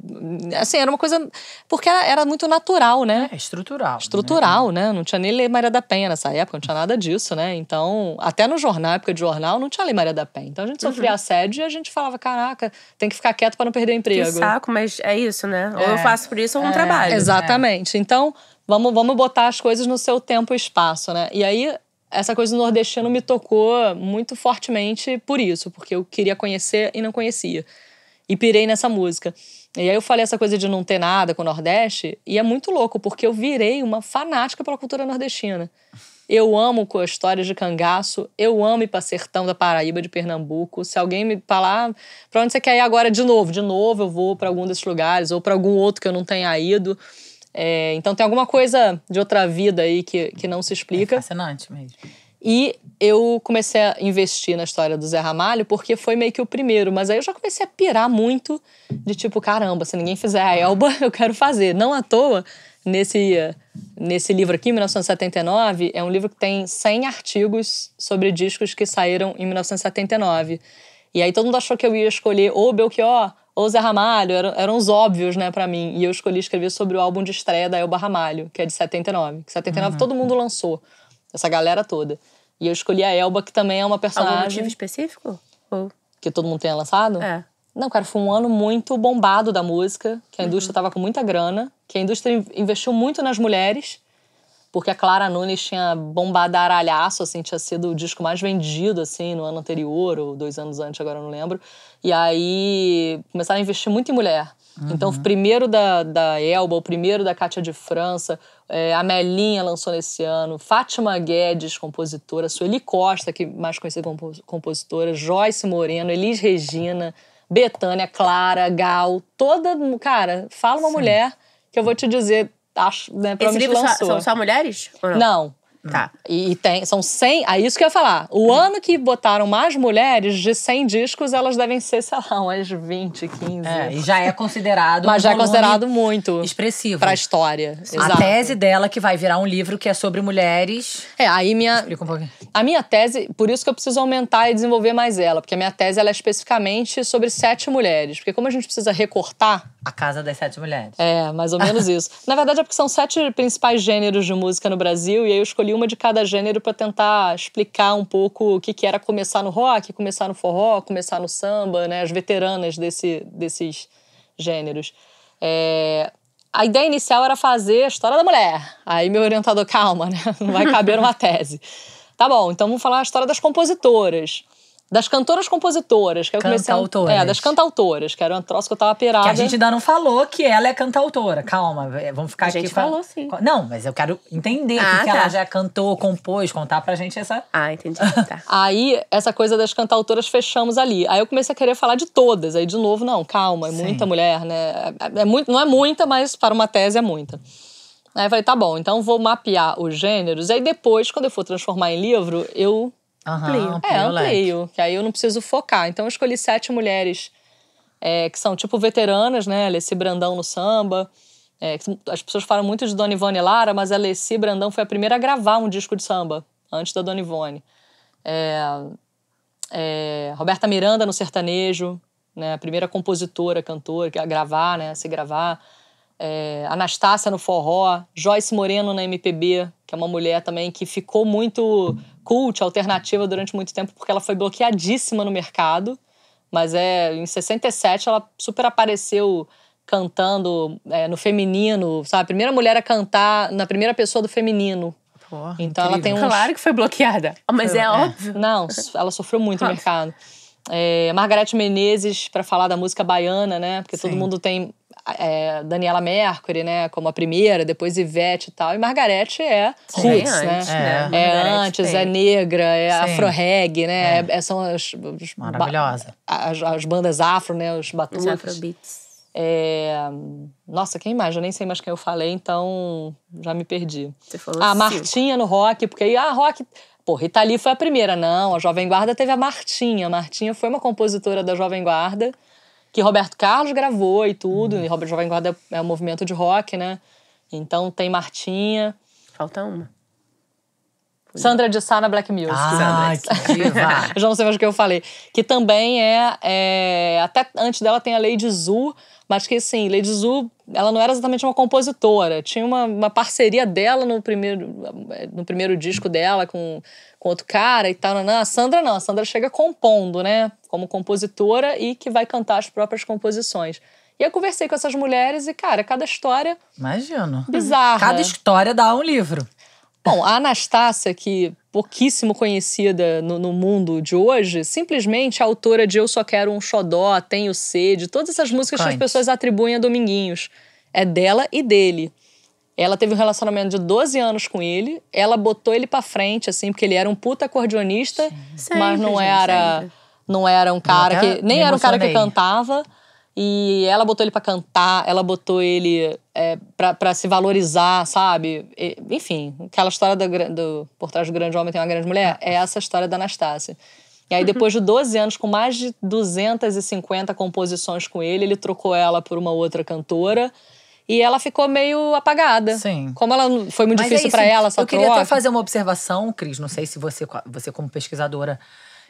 Assim, era uma coisa. Porque era, era muito natural, né? É, estrutural. Né? Estrutural, né? né? Não tinha nem Lei Maria da Penha nessa época, não tinha nada disso, né? Então, até no jornal, época de jornal, não tinha Lei Maria da Penha. Então a gente sofria uhum. assédio e a gente falava: caraca, tem que ficar quieto para não perder o emprego. Que saco, mas é isso, né? É. Ou eu é. faço por isso ou não é. trabalho. Exatamente. É. Então, vamos, vamos botar as coisas no seu tempo e espaço, né? E aí essa coisa do nordestino me tocou muito fortemente por isso, porque eu queria conhecer e não conhecia. E pirei nessa música. E aí eu falei essa coisa de não ter nada com o Nordeste, e é muito louco, porque eu virei uma fanática pela cultura nordestina. Eu amo histórias de cangaço, eu amo ir o sertão da Paraíba, de Pernambuco. Se alguém me falar, para onde você quer ir agora de novo? De novo eu vou para algum desses lugares, ou para algum outro que eu não tenha ido. É, então tem alguma coisa de outra vida aí que, que não se explica. É fascinante mesmo. E eu comecei a investir na história do Zé Ramalho porque foi meio que o primeiro, mas aí eu já comecei a pirar muito de tipo, caramba, se ninguém fizer a Elba, eu quero fazer. Não à toa, nesse, nesse livro aqui, 1979, é um livro que tem 100 artigos sobre discos que saíram em 1979. E aí todo mundo achou que eu ia escolher ou Belchior ou Zé Ramalho, eram, eram os óbvios, né, para mim. E eu escolhi escrever sobre o álbum de estreia da Elba Ramalho, que é de 79. 79 uhum. todo mundo lançou, essa galera toda. E eu escolhi a Elba, que também é uma personagem... Algum motivo específico? Ou... Que todo mundo tenha lançado? É. Não, cara, foi um ano muito bombado da música, que a uhum. indústria estava com muita grana, que a indústria investiu muito nas mulheres porque a Clara Nunes tinha bombado aralhaço, assim, tinha sido o disco mais vendido, assim, no ano anterior, ou dois anos antes, agora não lembro. E aí começaram a investir muito em mulher. Uhum. Então, o primeiro da, da Elba, o primeiro da Cátia de França, é, a Melinha lançou nesse ano, Fátima Guedes, compositora, Sueli Costa, que mais conhecida como compositora, Joyce Moreno, Elis Regina, Betânia, Clara, Gal, toda. Cara, fala uma Sim. mulher que eu vou te dizer, acho, né, Esse livro lançou. são só mulheres? não? não. Tá. E tem, são 100. é isso que eu ia falar. O hum. ano que botaram mais mulheres de 100 discos, elas devem ser, sei lá, umas 20, 15. É, e já é considerado. Mas um já é considerado muito. Expressivo. Pra história. Exato. A tese dela, que vai virar um livro que é sobre mulheres. É, aí minha. Explica um pouquinho. A minha tese, por isso que eu preciso aumentar e desenvolver mais ela, porque a minha tese ela é especificamente sobre sete mulheres. Porque como a gente precisa recortar a Casa das Sete Mulheres. É, mais ou menos isso. Na verdade, é porque são sete principais gêneros de música no Brasil, e aí eu escolhi uma de cada gênero para tentar explicar um pouco o que, que era começar no rock, começar no forró, começar no samba, né? As veteranas desse, desses gêneros. É, a ideia inicial era fazer a história da mulher. Aí meu orientador, calma, né? Não vai caber numa tese. Tá bom, então vamos falar a história das compositoras. Das cantoras compositoras, que eu comecei. Cantautoras. É, das cantautoras, que era um troço que eu tava pirada. Que a gente ainda não falou que ela é cantautora. Calma, é, vamos ficar a aqui. A gente pra... falou sim. Não, mas eu quero entender ah, tá. que ela tá. já cantou, compôs, contar pra gente essa. Ah, entendi. Tá. aí, essa coisa das cantautoras fechamos ali. Aí eu comecei a querer falar de todas. Aí, de novo, não, calma, é sim. muita mulher, né? É, é, é muito, não é muita, mas para uma tese é muita. Aí eu falei, tá bom, então vou mapear os gêneros. aí depois, quando eu for transformar em livro, eu Uhum, É, amplio, que aí eu não preciso focar. Então eu escolhi sete mulheres é, que são tipo veteranas, né? Alessi Brandão no samba. É, as pessoas falam muito de Dona Ivone Lara, mas a Alessi Brandão foi a primeira a gravar um disco de samba, antes da Dona Ivone. É, é Roberta Miranda no sertanejo, né? A primeira compositora, cantora a gravar, né? A se gravar. É, Anastácia no forró, Joyce Moreno na MPB, que é uma mulher também que ficou muito cult, alternativa durante muito tempo, porque ela foi bloqueadíssima no mercado. Mas é, em 67 ela super apareceu cantando é, no feminino, sabe? A primeira mulher a cantar na primeira pessoa do feminino. então incrível. ela tem uns... Claro que foi bloqueada, mas foi, é, é, óbvio. Não, ela sofreu muito no mercado. É, Margarete Menezes, para falar da música baiana, né? Porque Sim. todo mundo tem é, Daniela Mercury, né, como a primeira, depois Ivete e tal. E Margarete é Sim, roots, é antes, né? né? É, é antes, tem. é negra, é afro-reggae, né? É. é. são as, os Maravilhosa. As, as, bandas afro, né? Os batuques. Os afrobeats. É... Nossa, quem mais? Eu nem sei mais quem eu falei, então já me perdi. Você falou A Martinha cinco. no rock, porque aí, ah, rock. Porra, Itali foi a primeira, não. A Jovem Guarda teve a Martinha. A Martinha foi uma compositora da Jovem Guarda que Roberto Carlos gravou e tudo. Hum. E Roberto Jovem Guarda é um movimento de rock, né? Então tem Martinha. Falta uma. Sandra de Sá na Black Music. Ah, que diva. Já não sei mais o que eu falei. Que também é, é, Até antes dela tem a Lady Zu, mas que assim, Lady Zu, ela não era exatamente uma compositora. Tinha uma, uma parceria dela no primeiro, no primeiro disco dela com, com outro cara e tal. Não, não. A Sandra não, a Sandra chega compondo, né? Como compositora e que vai cantar as próprias composições. E eu conversei com essas mulheres e, cara, cada história. Imagino. Bizarra. Cada história dá um livro. Bom, a Anastácia, que pouquíssimo conhecida no, no, mundo de hoje, simplesmente a autora de Eu Só Quero um Xodó, Tenho Sede, todas essas músicas que as pessoas atribuem a Dominguinhos. É dela e dele. Ela teve um relacionamento de 12 anos com ele, ela botou ele pra frente, assim, porque ele era um puta acordeonista, mas não gente, era. Sempre. Não era um cara que. Nem era um cara que cantava. E ela botou ele para cantar, ela botou ele é, para se valorizar, sabe? E, enfim, aquela história do, do, Por trás do grande homem tem uma grande mulher, é essa história da Anastácia. E aí, depois de 12 anos, com mais de 250 composições com ele, ele trocou ela por uma outra cantora. E ela ficou meio apagada. Sim. Como ela foi muito Mas é difícil é para ela, só Eu queria troca. até fazer uma observação, Cris. Não sei se você, você como pesquisadora,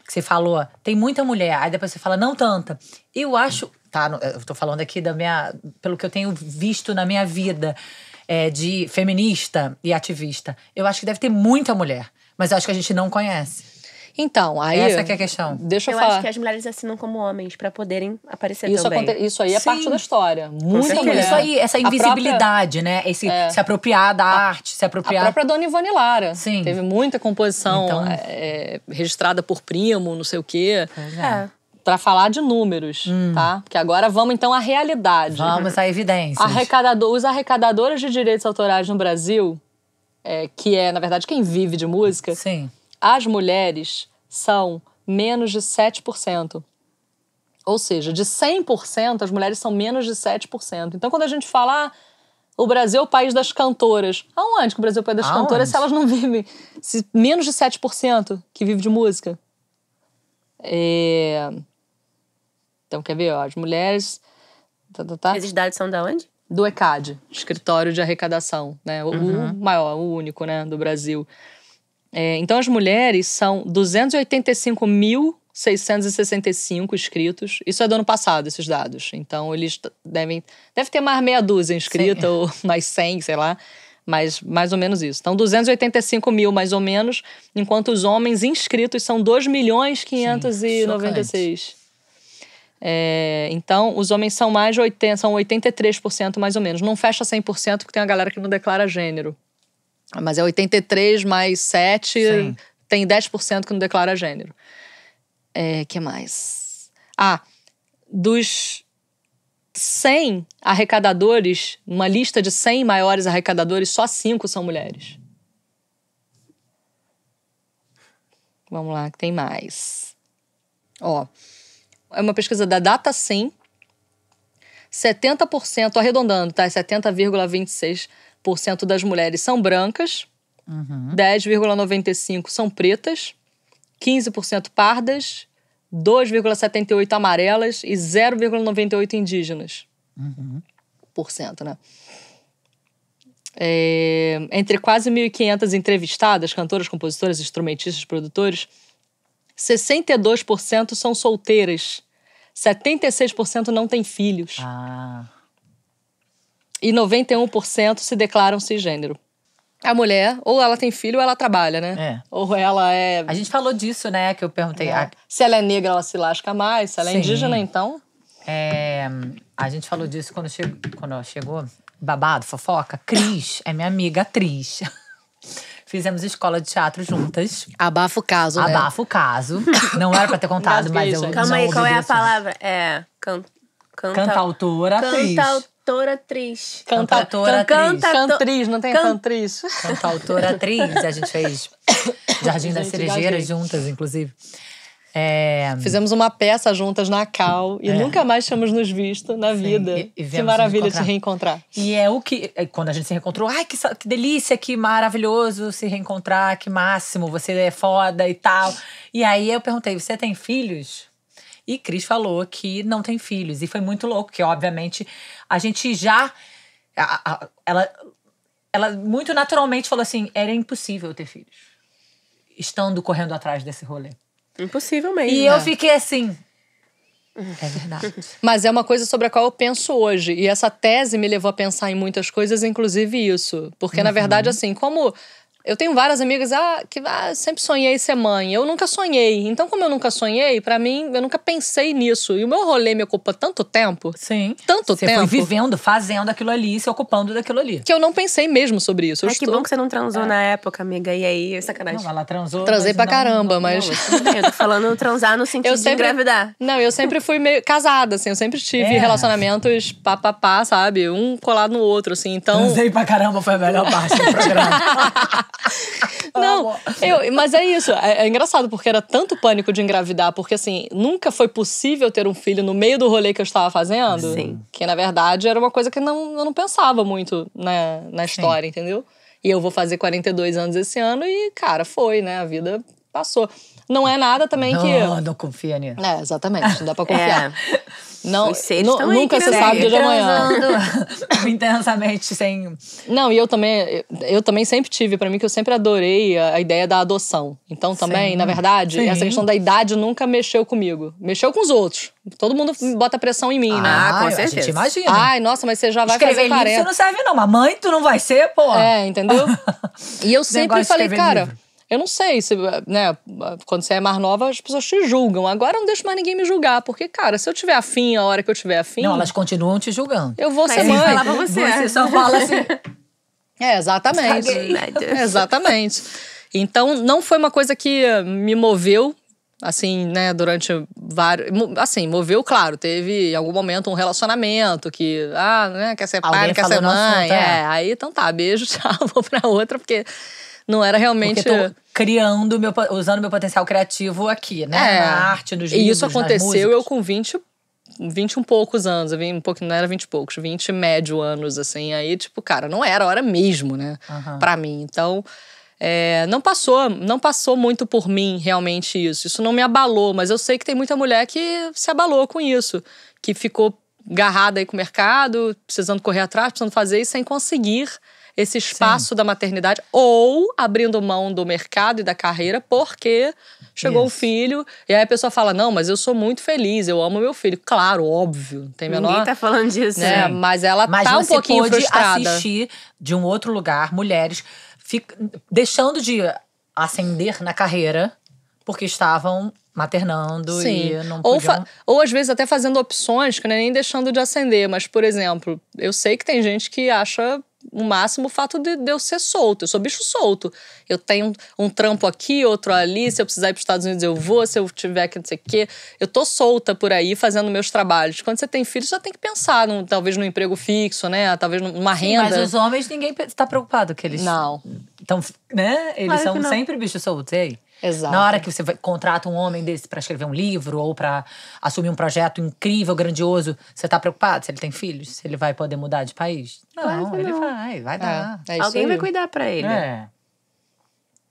que você falou, tem muita mulher. Aí depois você fala, não tanta. Eu acho tá? Eu tô falando aqui da minha, pelo que eu tenho visto na minha vida é, de feminista e ativista. Eu acho que deve ter muita mulher, mas eu acho que a gente não conhece. Então, aí. Essa que é a questão. Deixa eu, eu falar. acho que as mulheres assinam como homens para poderem aparecer isso também. Aconte... Isso aí é Sim. parte da história. Muita mulher. Isso aí, essa invisibilidade, própria... né? Esse é. se apropriar da a... arte, se apropriar. A própria Dona Ivone Lara. Sim. Teve muita composição então... é, é registrada por primo, não sei o quê. É. é para falar de números, hum. tá? Porque agora vamos então à realidade. Vamos à evidência. Arrecadador, os arrecadadores de direitos autorais no Brasil, é, que é, na verdade, quem vive de música, Sim. as mulheres são menos de 7%. Ou seja, de 100%, as mulheres são menos de 7%. Então, quando a gente fala, ah, o Brasil é o país das cantoras. Aonde que o Brasil é o país das Aonde? cantoras se elas não vivem? Se menos de 7% que vive de música. É... Então, quer ver? Ó, as mulheres. Tá, tá, tá. Esses dados são da onde? Do ECAD, Escritório de Arrecadação, né? O, uhum. o maior, o único, né, do Brasil. É, então, as mulheres são 285.665 inscritos. Isso é do ano passado, esses dados. Então, eles devem. Deve ter mais meia dúzia inscrita, ou mais 100, sei lá mas mais ou menos isso. Então, 285 mil, mais ou menos, enquanto os homens inscritos são 2 milhões 596. Sim, é, então, os homens são mais de 80, são 83% mais ou menos. Não fecha 100% porque tem a galera que não declara gênero. Mas é 83 mais 7, Sim. tem 10% que não declara gênero. É, que mais? Ah, dos 100 arrecadadores, uma lista de 100 maiores arrecadadores, só 5 são mulheres. Vamos lá, que tem mais. Ó, é uma pesquisa da Data 100, 70%, arredondando, tá? 70,26% é das mulheres são brancas, uhum. 10,95% são pretas, 15% pardas, 2,78% amarelas e 0,98% indígenas. Uhum. Por cento, né? É, entre quase 1.500 entrevistadas, cantoras, compositoras, instrumentistas, produtores, 62% são solteiras. 76% não têm filhos. Ah. E 91% se declaram cisgênero. A mulher, ou ela tem filho, ou ela trabalha, né? É. Ou ela é. A gente falou disso, né? Que eu perguntei. É. A... Se ela é negra, ela se lasca mais. Se ela é Sim. é indígena, então. É... A gente falou disso quando, che... quando chegou. Babado, fofoca. Cris é minha amiga atriz. Fizemos escola de teatro juntas. Abafa o caso, né? Abafa o caso. Não era pra ter contado, mas eu. Calma aí, qual é a palavra? É. Can, canta, cantautora, atriz. Cantautora, atriz. Cantautora, atriz. Cantriz, não tem can... cantriz. Cantautora, atriz. A gente fez Jardim das Cerejeiras juntas, inclusive. É... Fizemos uma peça juntas na Cal e é. nunca mais tínhamos nos visto na Sim, vida. E, e que maravilha te reencontrar. E é o que, é, quando a gente se reencontrou, ai, que, que, delícia, que maravilhoso se reencontrar, que máximo, você é foda e tal. E aí eu perguntei, você tem filhos? E Cris falou que não tem filhos. E foi muito louco, que obviamente a gente já. A, a, ela, ela muito naturalmente falou assim: era impossível ter filhos, estando correndo atrás desse rolê. Impossível mesmo. E eu né? fiquei assim. É verdade. Mas é uma coisa sobre a qual eu penso hoje. E essa tese me levou a pensar em muitas coisas, inclusive isso. Porque, uhum. na verdade, assim, como eu tenho várias amigas ah, que ah, sempre sonhei ser mãe. Eu nunca sonhei. Então, como eu nunca sonhei, para mim, eu nunca pensei nisso. E o meu rolê me ocupa tanto tempo. Sim. Tanto você tempo. Você foi vivendo, fazendo aquilo ali, se ocupando daquilo ali. Que eu não pensei mesmo sobre isso. Ai, que bom que você não transou é. na época, amiga. E aí, sacanagem. Não, ela transou. Transei pra não, caramba, não, mas. Não, eu tô falando transar no sentido eu sempre... de engravidar. Não, eu sempre fui meio casada, assim. Eu sempre tive é. relacionamentos papapá, sabe? Um colado no outro, assim. Então. Transei pra caramba, foi a melhor parte do programa. Não, eu, mas é isso. É, é, engraçado, porque era tanto pânico de engravidar, porque assim, nunca foi possível ter um filho no meio do rolê que eu estava fazendo. Sim. Que na verdade era uma coisa que não, eu não pensava muito na, na história, Sim. entendeu? E eu vou fazer 42 anos esse ano e, cara, foi, né? A vida passou. Não é nada também não, que. Não, não confia nisso. É, exatamente, não dá pra confiar. É. Não, nunca se sabe do dia de amanhã. intensamente, sem. Não, e eu também, eu também sempre tive, para mim, que eu sempre adorei a, a ideia da adoção. Então, também, Sim. na verdade, Sim. essa questão da idade nunca mexeu comigo. Mexeu com os outros. Todo mundo bota pressão em mim, ah, né? Ah, com ah, certeza. A gente imagina. Ai, nossa, mas você já vai Escrever fazer 40. você não serve, não. Mamãe, tu não vai ser, pô. É, entendeu? e eu sempre falei, cara. Livro eu não sei se, né, quando você é mais nova, as pessoas te julgam. Agora eu não deixo mais ninguém me julgar, porque, cara, se eu tiver afim a hora que eu tiver afim. Não, elas continuam te julgando. Eu vou Mas ser mãe. Falar pra você. você só fala assim. É, exatamente. exatamente. Então, não foi uma coisa que me moveu, assim, né, durante vários. Assim, moveu, claro, teve em algum momento um relacionamento que, ah, né, quer ser pai, Alguém quer ser mãe. Assunto, é. é. aí então tá, beijo, tchau, vou pra outra, porque não era realmente. Porque tô criando meu, usando meu potencial criativo aqui, né? É. Na arte, nos livros, E isso aconteceu eu com 20 20 e um poucos anos, eu vim um pouco, não era 20 e poucos, 20 médio anos, assim. Aí, tipo, cara, não era hora mesmo, né? Uhum. Pra mim. Então, é, não passou, não passou muito por mim realmente isso. Isso não me abalou, mas eu sei que tem muita mulher que se abalou com isso, que ficou garrada aí com o mercado, precisando correr atrás, precisando fazer isso sem conseguir esse espaço Sim. da maternidade ou abrindo mão do mercado e da carreira porque chegou o um filho e aí a pessoa fala: "Não, mas eu sou muito feliz, eu amo meu filho". Claro, óbvio, não tem menor. Ninguém tá falando disso, né? Mas ela mas tá um pouquinho pôde frustrada. assistir de um outro lugar mulheres fica, deixando de ascender na carreira porque estavam maternando Sim. e não podiam... ou, ou às vezes até fazendo opções que é nem deixando de acender, mas por exemplo, eu sei que tem gente que acha o máximo o fato de, de eu ser solto. Eu sou bicho solto. Eu tenho um, um, trampo aqui, outro ali. Se eu precisar ir para os Estados Unidos, eu vou. Se eu tiver que não sei o quê. Eu tô solta por aí fazendo meus trabalhos. Quando você tem filho, você já tem que pensar, num, talvez, num emprego fixo, né? Talvez numa renda. Sim, mas os homens, ninguém está preocupado que eles. Não. Então, né? Eles claro são sempre bicho soltos. E aí? Exato. Na hora que você contrata um homem desse para escrever um livro ou para assumir um projeto incrível, grandioso, você tá preocupado se ele tem filhos? Se ele vai poder mudar de país? Não, ele não. vai, vai é, dar. É, é Alguém aí. vai cuidar para ele. É.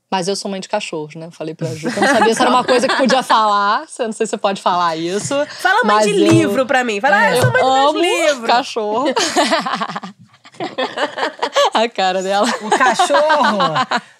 Mas eu sou mãe de cachorros, né? Falei pra Ju. Eu não sabia se era uma coisa que podia falar. Eu não sei se você pode falar isso. Fala mãe de eu... livro pra mim. Fala, é, ah, eu sou mãe de livro. Cachorro. A cara dela. O cachorro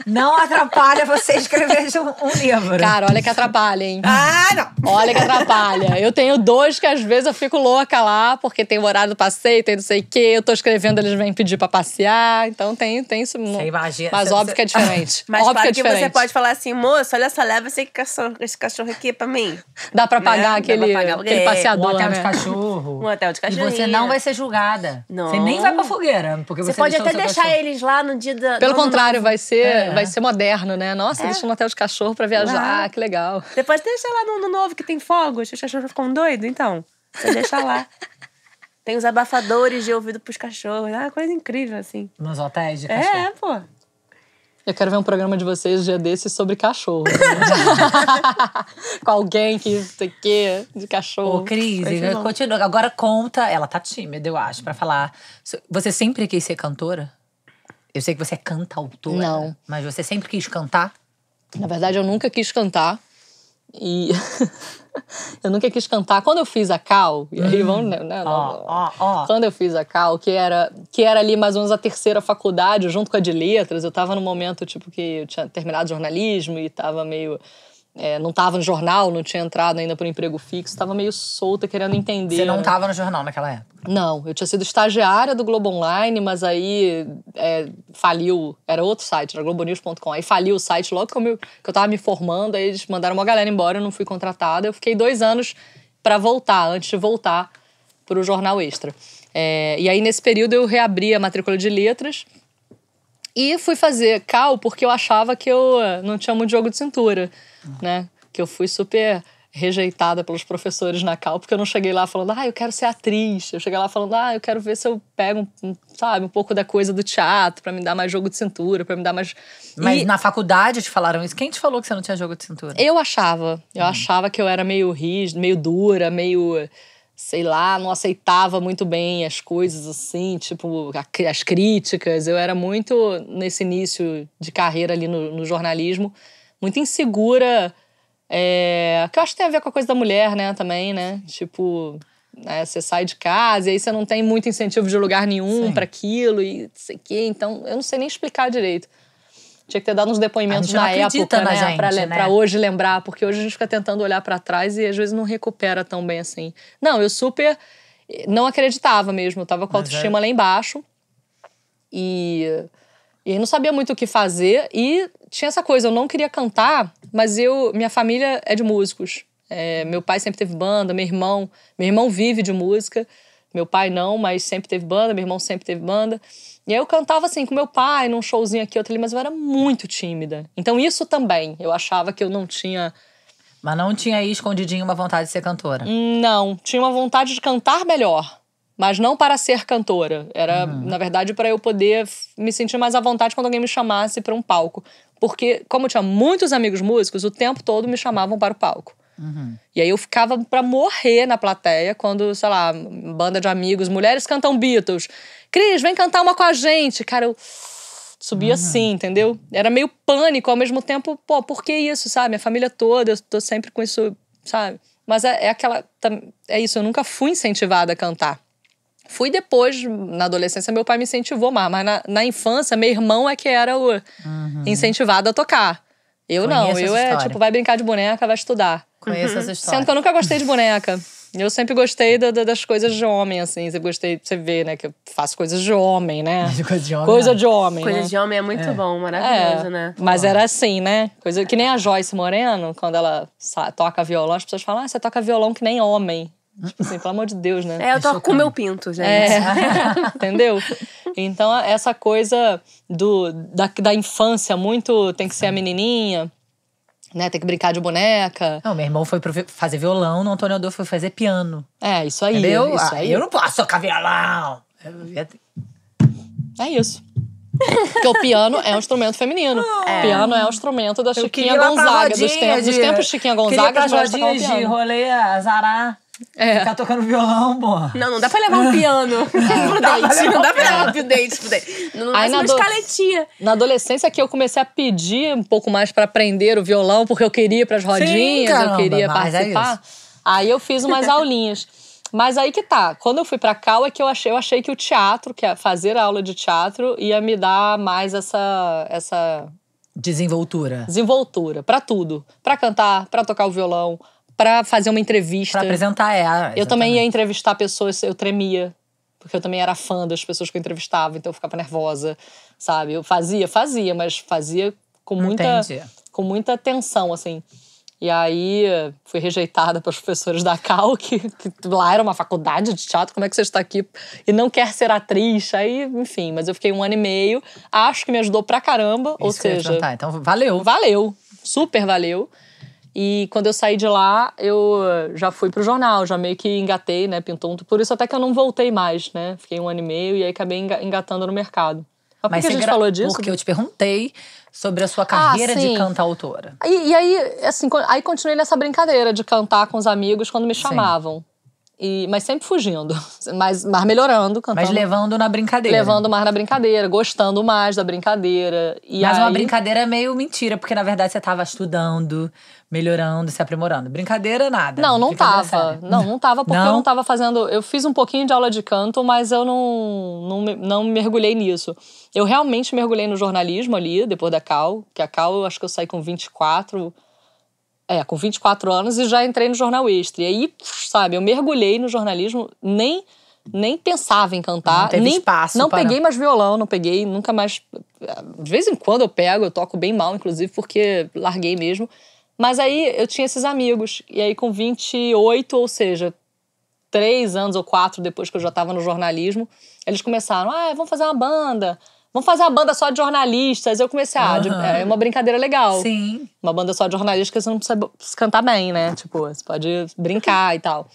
não atrapalha você escrever um, um livro. Cara, olha que atrapalha, hein? Ah, não! Olha que atrapalha. Eu tenho dois que às vezes eu fico louca lá, porque tem o horário do passeio, tem não sei o quê. Eu tô escrevendo, eles vêm pedir pra passear. Então tem, tem isso. Você imagina. Mas óbvio você... que é diferente. Mas óbvio claro que, é diferente. que você pode falar assim, moço, olha só, leva esse cachorro, esse cachorro aqui pra mim. Dá pra né? pagar aquele, pra pagar, aquele passeador. Um hotel de né? cachorro. Um hotel de cachorro. E você não vai ser julgada. Não. Você nem vai pra fogueira cara. Porque você, você pode até deixar cachorro. eles lá no dia da. Pelo contrário, vai ser, é. vai ser moderno, né? Nossa, é. deixa um hotel de cachorro pra viajar, ah. que legal. Depois deixa lá no, novo que tem fogos, os cachorros ficam doidos, então. Você deixa lá. Tem os abafadores de ouvido pros cachorros. É uma coisa incrível, assim. Nos hotéis de é, cachorro. É, pô. Eu quero ver um programa de vocês um dia desses sobre cachorro. Né? Com alguém que sei que de cachorro. Ô, Cris, continua. Agora conta. Ela tá tímida, eu acho, para falar. Você sempre quis ser cantora? Eu sei que você é cantautora. Não. Mas você sempre quis cantar? Na verdade, eu nunca quis cantar. E eu nunca quis cantar. Quando eu fiz a Cal, e aí hum. vamos, né? oh, oh. Quando eu fiz a Cal, que era, que era ali mais ou menos a terceira faculdade, junto com a de letras, eu estava num momento tipo que eu tinha terminado jornalismo e estava meio é, não estava no jornal, não tinha entrado ainda para um emprego fixo, estava meio solta, querendo entender. Você não estava né? no jornal naquela época? Não, eu tinha sido estagiária do Globo Online, mas aí é, faliu, era outro site, era globonews.com, aí faliu o site logo que eu, estava que eu me formando, aí eles mandaram uma galera embora, eu não fui contratada, eu fiquei dois anos para voltar, antes de voltar para o Jornal Extra. É, e aí nesse período eu reabri a matrícula de letras, e fui fazer cal porque eu achava que eu eh, não tinha muito jogo de cintura né? Que eu fui super rejeitada pelos professores na Cal, porque eu não cheguei lá falando, ah, eu quero ser atriz. Eu cheguei lá falando, ah, eu quero ver se eu pego, um, sabe, um pouco da coisa do teatro, para me dar mais jogo de cintura, para me dar mais. Mas e... na faculdade te falaram isso? Quem te falou que você não tinha jogo de cintura? Eu achava. Eu hum. achava que eu era meio rígida, meio dura, meio sei lá, não aceitava muito bem as coisas assim, tipo, as críticas. Eu era muito nesse início de carreira ali no, no jornalismo, muito insegura. É, que eu acho que tem a ver com a coisa da mulher, né, também, né? Tipo, né, você sai de casa e aí você não tem muito incentivo de lugar nenhum para aquilo e não sei o quê. Então, eu não sei nem explicar direito. Tinha que ter dado uns depoimentos na época, na né, gente, pra, né? pra hoje lembrar, porque hoje a gente fica tentando olhar para trás e às vezes não recupera tão bem assim. Não, eu super não acreditava mesmo, eu tava com a é autoestima é. lá embaixo. E e não sabia muito o que fazer e tinha essa coisa, eu não queria cantar, mas eu, minha família é de músicos. É, meu pai sempre teve banda, meu irmão, meu irmão vive de música. Meu pai não, mas sempre teve banda, meu irmão sempre teve banda. E aí eu cantava assim com meu pai, num showzinho aqui, outro ali, mas eu era muito tímida. Então isso também, eu achava que eu não tinha. Mas não tinha aí escondidinho uma vontade de ser cantora? Não, tinha uma vontade de cantar melhor, mas não para ser cantora. Era, uhum. na verdade, para eu poder me sentir mais à vontade quando alguém me chamasse para um palco. Porque, como eu tinha muitos amigos músicos, o tempo todo me chamavam para o palco. Uhum. E aí eu ficava para morrer na plateia quando, sei lá, banda de amigos, mulheres cantam Beatles. Cris, vem cantar uma com a gente. Cara, eu subia uhum. assim, entendeu? Era meio pânico, ao mesmo tempo, pô, por que isso, sabe? Minha família toda, eu tô sempre com isso, sabe? Mas é, é aquela. É isso, eu nunca fui incentivada a cantar. Fui depois, na adolescência, meu pai me incentivou mais, mas na, na infância, meu irmão é que era o uhum. incentivado a tocar. Eu Conheço não, eu é tipo, vai brincar de boneca, vai estudar. Conheço uhum. essa história. Sendo que eu nunca gostei de boneca. Eu sempre gostei da, da, das coisas de homem, assim. Sempre gostei, você vê, né, que eu faço coisas de homem, né? coisa de homem. Coisa né? de homem. Coisa né? de homem é muito é. bom, maravilhoso, é, né? Mas era assim, né? Coisa, que nem a Joyce Moreno, quando ela toca violão, as pessoas falam, ah, você toca violão que nem homem. Tipo assim, pelo amor de Deus, né? É, eu tô com o meu pinto, é. gente. É, entendeu? Então, essa coisa do, da, da infância muito tem que ser a menininha, né? Tem que brincar de boneca. Não, meu irmão foi fazer violão, no Antônio Adolfo foi fazer piano. É, isso aí. Entendeu? Isso ah, aí. eu não posso tocar violão. É isso. Porque o piano é um instrumento feminino. É. Piano é um instrumento da Chiquinha Gonzaga, dos tempos, de, dos tempos Chiquinha Gonzaga. Queria pra rodinhas de rolê, azará. É. Ficar tocando violão, porra. Não, não dá pra levar um piano pro dente. Não dá pra levar um date pro date. Não, não Aí na, adolescência na adolescência que eu comecei a pedir um pouco mais pra aprender o violão, porque eu queria pras rodinhas, Sim, caramba, eu queria é participar. É aí eu fiz umas aulinhas. Mas aí que tá. Quando eu fui para cá, é que eu achei, eu achei que o teatro, que é fazer a aula de teatro, ia me dar mais essa essa desenvoltura. Desenvoltura para tudo, para cantar, para tocar o violão, para fazer uma entrevista. Pra apresentar, é. Exatamente. Eu também ia entrevistar pessoas, eu tremia. Porque eu também era fã das pessoas que eu entrevistava, então eu ficava nervosa, sabe? Eu fazia, fazia, mas fazia com muita, com muita tensão, assim. E aí fui rejeitada pelos professores da Cal, que, que, lá era uma faculdade de teatro, como é que você está aqui e não quer ser atriz? Aí, enfim, mas eu fiquei um ano e meio, acho que me ajudou pra caramba, Isso ou seja. Então valeu. Valeu, super valeu. E quando eu saí de lá, eu já fui pro jornal, já meio que engatei, né? Pintou um... Por isso até que eu não voltei mais, né? Fiquei um ano e meio e aí acabei engatando no mercado. Mas, Mas por que a gente gra... falou disso? Porque eu te perguntei sobre a sua ah, carreira ah, de cantautora. E, e aí, assim, aí continuei nessa brincadeira de cantar com os amigos quando me chamavam. Sim. E, mas sempre fugindo, mas, mas melhorando, cantando. Mas levando na brincadeira. Levando mais na brincadeira, gostando mais da brincadeira. E mas aí... uma brincadeira é meio mentira, porque na verdade você estava estudando, melhorando, se aprimorando. Brincadeira, nada. Não, não tava. Não, não tava, porque não? eu não tava fazendo. Eu fiz um pouquinho de aula de canto, mas eu não, não, não mergulhei nisso. Eu realmente mergulhei no jornalismo ali, depois da Cal, que a Cal eu acho que eu saí com 24 é, com 24 anos e já entrei no Jornal Extra. E aí, sabe, eu mergulhei no jornalismo, nem nem pensava em cantar, não nem espaço não para... peguei mais violão, não peguei, nunca mais de vez em quando eu pego, eu toco bem mal inclusive porque larguei mesmo. Mas aí eu tinha esses amigos e aí com 28, ou seja, três anos ou quatro depois que eu já estava no jornalismo, eles começaram, ah, vamos fazer uma banda vamos fazer uma banda só de jornalistas. Eu comecei, a ah, uhum. é uma brincadeira legal. Sim. Uma banda só de jornalistas que você não precisa cantar bem, né? Tipo, você pode brincar e tal.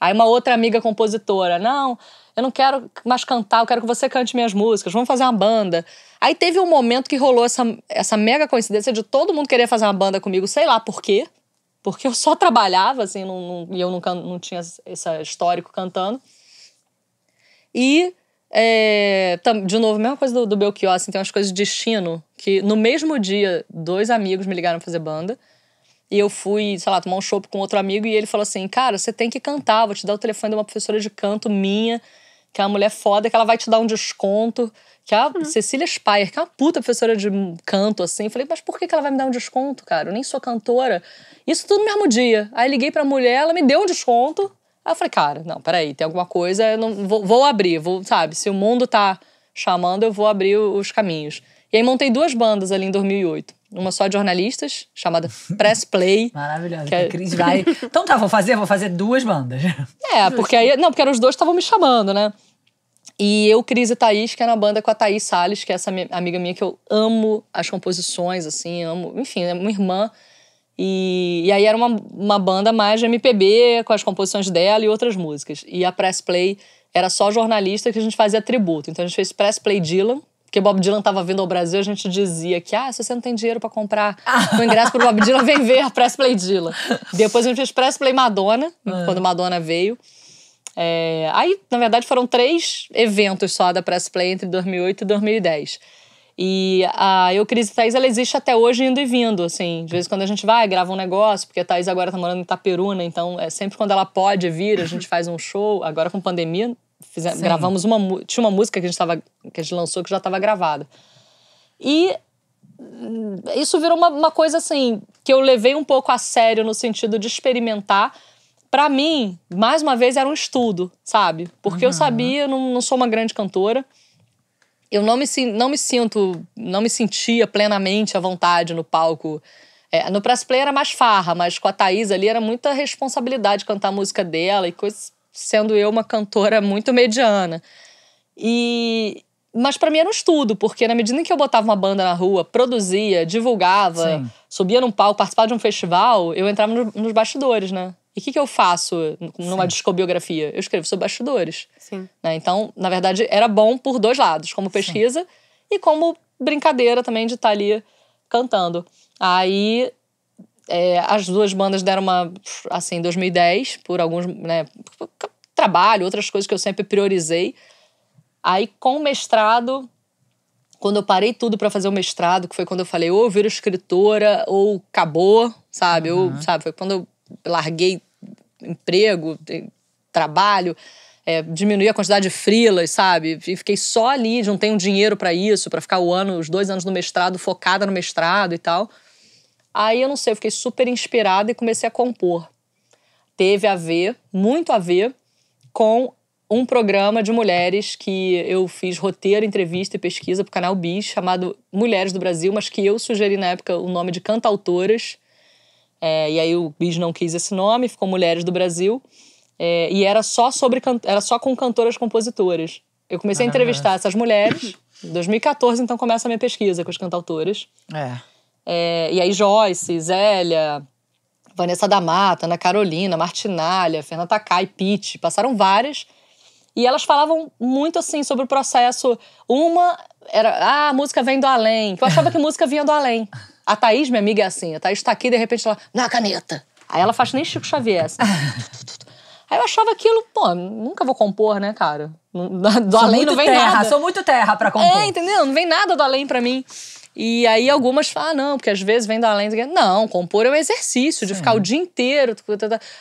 Aí uma outra amiga compositora, não, eu não quero mais cantar, eu quero que você cante minhas músicas, vamos fazer uma banda. Aí teve um momento que rolou essa, essa mega coincidência de todo mundo querer fazer uma banda comigo, sei lá por quê. Porque eu só trabalhava, assim, não, não, e eu nunca não tinha esse histórico cantando. E é, de novo, mesma coisa do, do Belchior, assim, tem umas coisas de destino. Que no mesmo dia, dois amigos me ligaram pra fazer banda. E eu fui, sei lá, tomar um show com outro amigo e ele falou assim: Cara, você tem que cantar, vou te dar o telefone de uma professora de canto minha, que é uma mulher foda, que ela vai te dar um desconto. Que é a uhum. Cecília Spire, que é uma puta professora de canto, assim. falei, mas por que, que ela vai me dar um desconto, cara? Eu nem sou cantora. Isso tudo no mesmo dia. Aí liguei pra mulher, ela me deu um desconto Aí eu falei, cara, não, peraí, tem alguma coisa, eu não, vou, vou abrir, vou, sabe? Se o mundo tá chamando, eu vou abrir os caminhos. E aí montei duas bandas ali em 2008. Uma só de jornalistas, chamada Press Play. Maravilhosa. Que, é... que Cris vai. Então tá, vou fazer, vou fazer duas bandas. É, porque aí. Não, porque eram os dois que estavam me chamando, né? E eu, Cris e Thaís, que é na banda com a Thaís Salles, que é essa minha, amiga minha que eu amo as composições, assim, amo. Enfim, é uma irmã e, e aí era uma, uma banda mais de MPB, com as composições dela e outras músicas. E a Press Play era só jornalista que a gente fazia tributo. Então a gente fez Press Play Dylan, porque Bob Dylan estava vindo ao Brasil, a gente dizia que, ah, se você não tem dinheiro para comprar o ingresso pro Bob Dylan, vem ver a Press Play Dylan. Depois a gente fez Press Play Madonna, é. quando Madonna veio. É... aí, na verdade, foram três eventos só da Press Play entre 2008 e 2010. E a Eucris e Thaís, ela existe até hoje indo e vindo, assim. De vez em quando a gente vai, grava um negócio, porque a Thaís agora tá morando em Itaperuna, então é sempre quando ela pode vir, a gente faz um show. Agora com pandemia, fizemos, gravamos uma... Tinha uma música que a gente, tava, que a gente lançou que já estava gravada. E hum, isso virou uma, uma coisa, assim, que eu levei um pouco a sério no sentido de experimentar, para mim, mais uma vez, era um estudo, sabe? Porque uhum. eu sabia, eu não, não sou uma grande cantora, eu não me, não me sinto, não me sentia plenamente à vontade no palco. É, no Press Play era mais farra, mas com a Thaís ali era muita responsabilidade cantar a música dela e coisa, sendo eu uma cantora muito mediana. E mas para mim era um estudo, porque na medida em que eu botava uma banda na rua, produzia, divulgava, Sim. subia num palco, participava de um festival, eu entrava no, nos bastidores, né? E o que, que eu faço numa Sim. discobiografia? Eu escrevo sobre bastidores. Né? Então, na verdade, era bom por dois lados, como pesquisa Sim. e como brincadeira também de estar tá ali cantando. Aí é, as duas bandas deram uma. Assim, 2010, por alguns. Né, trabalho, outras coisas que eu sempre priorizei. Aí, com o mestrado, quando eu parei tudo para fazer o mestrado, que foi quando eu falei, ou eu viro escritora, ou acabou, sabe? Uhum. Eu, sabe? Foi quando eu larguei emprego, trabalho, é, diminuir a quantidade de frilas, sabe? E fiquei só ali, não tenho dinheiro para isso, para ficar o ano, os dois anos no mestrado, focada no mestrado e tal. Aí eu não sei, eu fiquei super inspirada e comecei a compor. Teve a ver, muito a ver, com um programa de mulheres que eu fiz roteiro, entrevista e pesquisa para o canal Bis, chamado Mulheres do Brasil, mas que eu sugeri na época o nome de Cantautoras é, e aí o Bis não quis esse nome, ficou Mulheres do Brasil. É, e era só sobre era só com cantoras compositoras. Eu comecei a entrevistar essas mulheres. Em 2014, então, começa a minha pesquisa com os cantautoras. É. é. e aí Joyce, Zélia, Vanessa da Mata, Ana Carolina, Martinalha, Fernanda Takai, Pitt, passaram várias. E elas falavam muito assim sobre o processo. Uma era, ah, a música vem do além. Eu achava que música vinha do além. A Thaís, minha amiga, é assim. A Thaís tá aqui, de repente, ela. na caneta. Aí ela faz nem Chico Xavier. Assim. Aí eu achava aquilo, pô, nunca vou compor, né, cara? Do além não vem terra, nada. Sou muito terra pra compor. É, entendeu? Não vem nada do além pra mim. E aí algumas falam, ah, não, porque às vezes vem do além. Não, compor é um exercício de Sim. ficar o dia inteiro.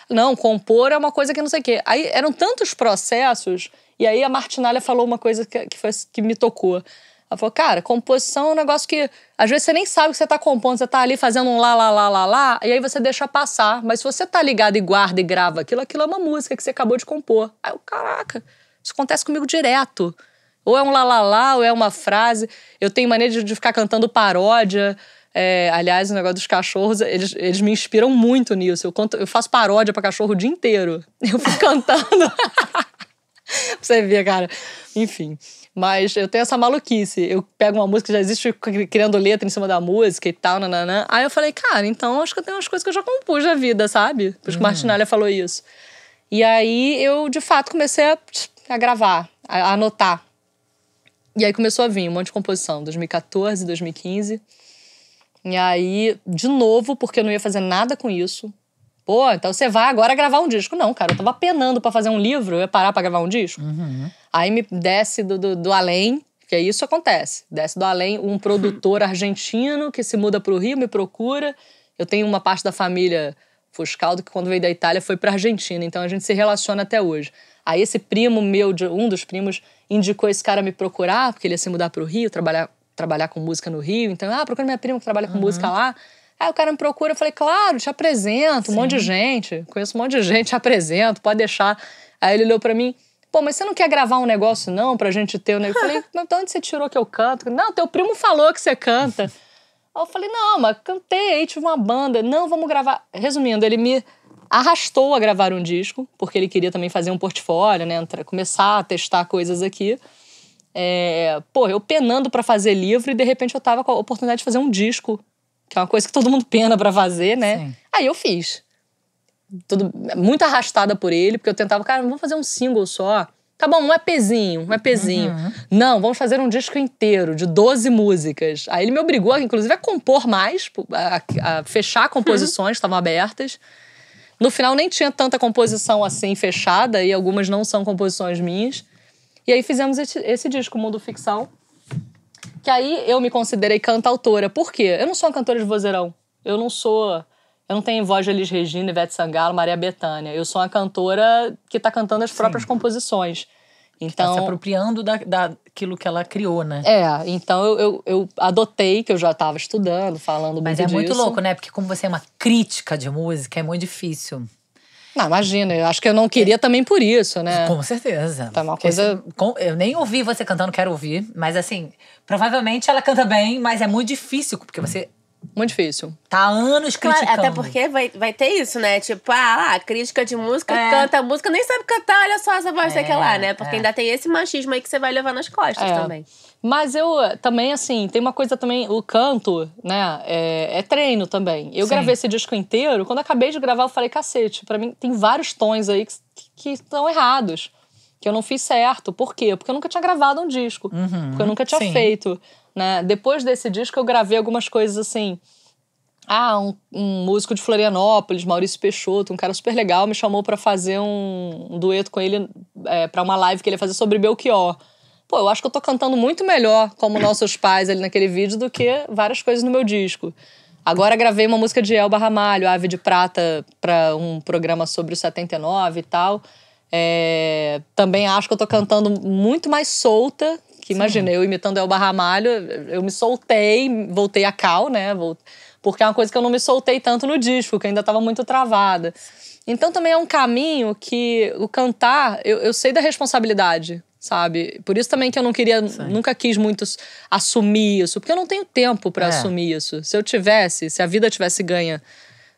Não, compor é uma coisa que não sei o quê. Aí eram tantos processos. E aí a Martinalha falou uma coisa que, que, foi, que me tocou. Ela falou, cara, composição é um negócio que às vezes você nem sabe o que você tá compondo, você tá ali fazendo um lá, lá, lá, lá, lá, e aí você deixa passar. Mas se você tá ligado e guarda e grava aquilo, aquilo é uma música que você acabou de compor. Aí eu, caraca, isso acontece comigo direto. Ou é um lá, lá, lá, ou é uma frase. Eu tenho maneira de ficar cantando paródia. É, aliás, o negócio dos cachorros, eles, eles me inspiram muito nisso. Eu, conto, eu faço paródia para cachorro o dia inteiro. Eu fico cantando. pra você ver, cara. Enfim. Mas eu tenho essa maluquice. Eu pego uma música, já existe, criando letra em cima da música e tal, nananã. Aí eu falei, cara, então acho que eu tenho umas coisas que eu já compus na vida, sabe? Porque uhum. o Martinalha falou isso. E aí eu, de fato, comecei a, a gravar, a, a anotar. E aí começou a vir um monte de composição, 2014, 2015. E aí, de novo, porque eu não ia fazer nada com isso. Pô, então você vai agora gravar um disco. Não, cara, eu tava penando para fazer um livro, eu ia parar pra gravar um disco. Uhum. Aí me desce do, do, do além, que é isso acontece. Desce do além um produtor argentino que se muda para o Rio, me procura. Eu tenho uma parte da família Fuscaldo que quando veio da Itália foi para Argentina, então a gente se relaciona até hoje. Aí esse primo meu, um dos primos, indicou esse cara me procurar, porque ele ia se mudar para o Rio, trabalhar, trabalhar com música no Rio. Então, ah, procura minha prima que trabalha com uhum. música lá. Aí o cara me procura, eu falei, claro, te apresento, Sim. um monte de gente, conheço um monte de gente, te apresento, pode deixar. Aí ele olhou para mim, Pô, mas você não quer gravar um negócio, não, pra gente ter o um negócio? Eu falei, mas de onde você tirou que eu canto? Não, teu primo falou que você canta. Aí eu falei, não, mas cantei aí, tive uma banda. Não, vamos gravar. Resumindo, ele me arrastou a gravar um disco, porque ele queria também fazer um portfólio, né? Entrar, começar a testar coisas aqui. É, pô, eu penando para fazer livro e de repente eu tava com a oportunidade de fazer um disco, que é uma coisa que todo mundo pena para fazer, né? Sim. Aí eu fiz tudo, muito arrastada por ele, porque eu tentava, cara, vamos fazer um single só. Tá bom, um EPzinho, um EPzinho. Uhum. Não, vamos fazer um disco inteiro, de 12 músicas. Aí ele me obrigou, inclusive, a compor mais, a, a fechar composições estavam abertas. No final nem tinha tanta composição assim fechada, e algumas não são composições minhas. E aí fizemos esse, esse disco, Mundo Ficção. Que aí eu me considerei cantautora. Por quê? Eu não sou uma cantora de vozeirão. Eu não sou eu não tenho voz de Elis Regina, Ivete Sangalo, Maria Bethânia. Eu sou uma cantora que está cantando as próprias Sim. composições. Então, tá se então- apropriando da, daquilo que ela criou, né? É, então eu, eu, eu adotei, que eu já estava estudando, falando Mas muito é disso. muito louco, né? Porque como você é uma crítica de música, é muito difícil. Não, imagina, eu acho que eu não queria é. também por isso, né? Com certeza. Tá uma coisa... Eu nem ouvi você cantando, quero ouvir, mas assim, provavelmente ela canta bem, mas é muito difícil, porque você muito difícil. Tá há anos claro, criticando. Até porque vai, vai ter isso, né? Tipo, ah, lá, ah, crítica de música, é. canta música, nem sabe cantar, olha só essa voz, é, que lá, né? Porque é. ainda tem esse machismo aí que você vai levar nas costas é. também. Mas eu eh, também, assim, tem uma coisa também, o canto, né? É, é treino também. Eu Sim. gravei esse disco inteiro, quando acabei de gravar, eu falei, cacete, para mim tem vários tons aí que, que estão errados. Que eu não fiz certo. Por quê? Porque eu nunca tinha gravado um disco. Uhum. Porque eu nunca tinha Sim. feito. Né? Depois desse disco eu gravei algumas coisas assim. Ah, um, um, músico de Florianópolis, Maurício Peixoto, um cara super legal, me chamou para fazer um, um, dueto com ele é, para uma live que ele ia fazer sobre Belchior. Pô, eu acho que eu tô cantando muito melhor como nossos pais ali naquele vídeo do que várias coisas no meu disco. Agora gravei uma música de Elba Ramalho, Ave de Prata, para um programa sobre o 79 e tal. É, também acho que eu tô cantando muito mais solta que imagina, eu imitando Elba Ramalho, eu me soltei, voltei a cal, né? Porque é uma coisa que eu não me soltei tanto no disco, que ainda estava muito travada. Então também é um caminho que o cantar, eu, eu sei da responsabilidade, sabe? Por isso também que eu não queria, Sim. nunca quis muito assumir isso, porque eu não tenho tempo para é. assumir isso. Se eu tivesse, se a vida tivesse ganha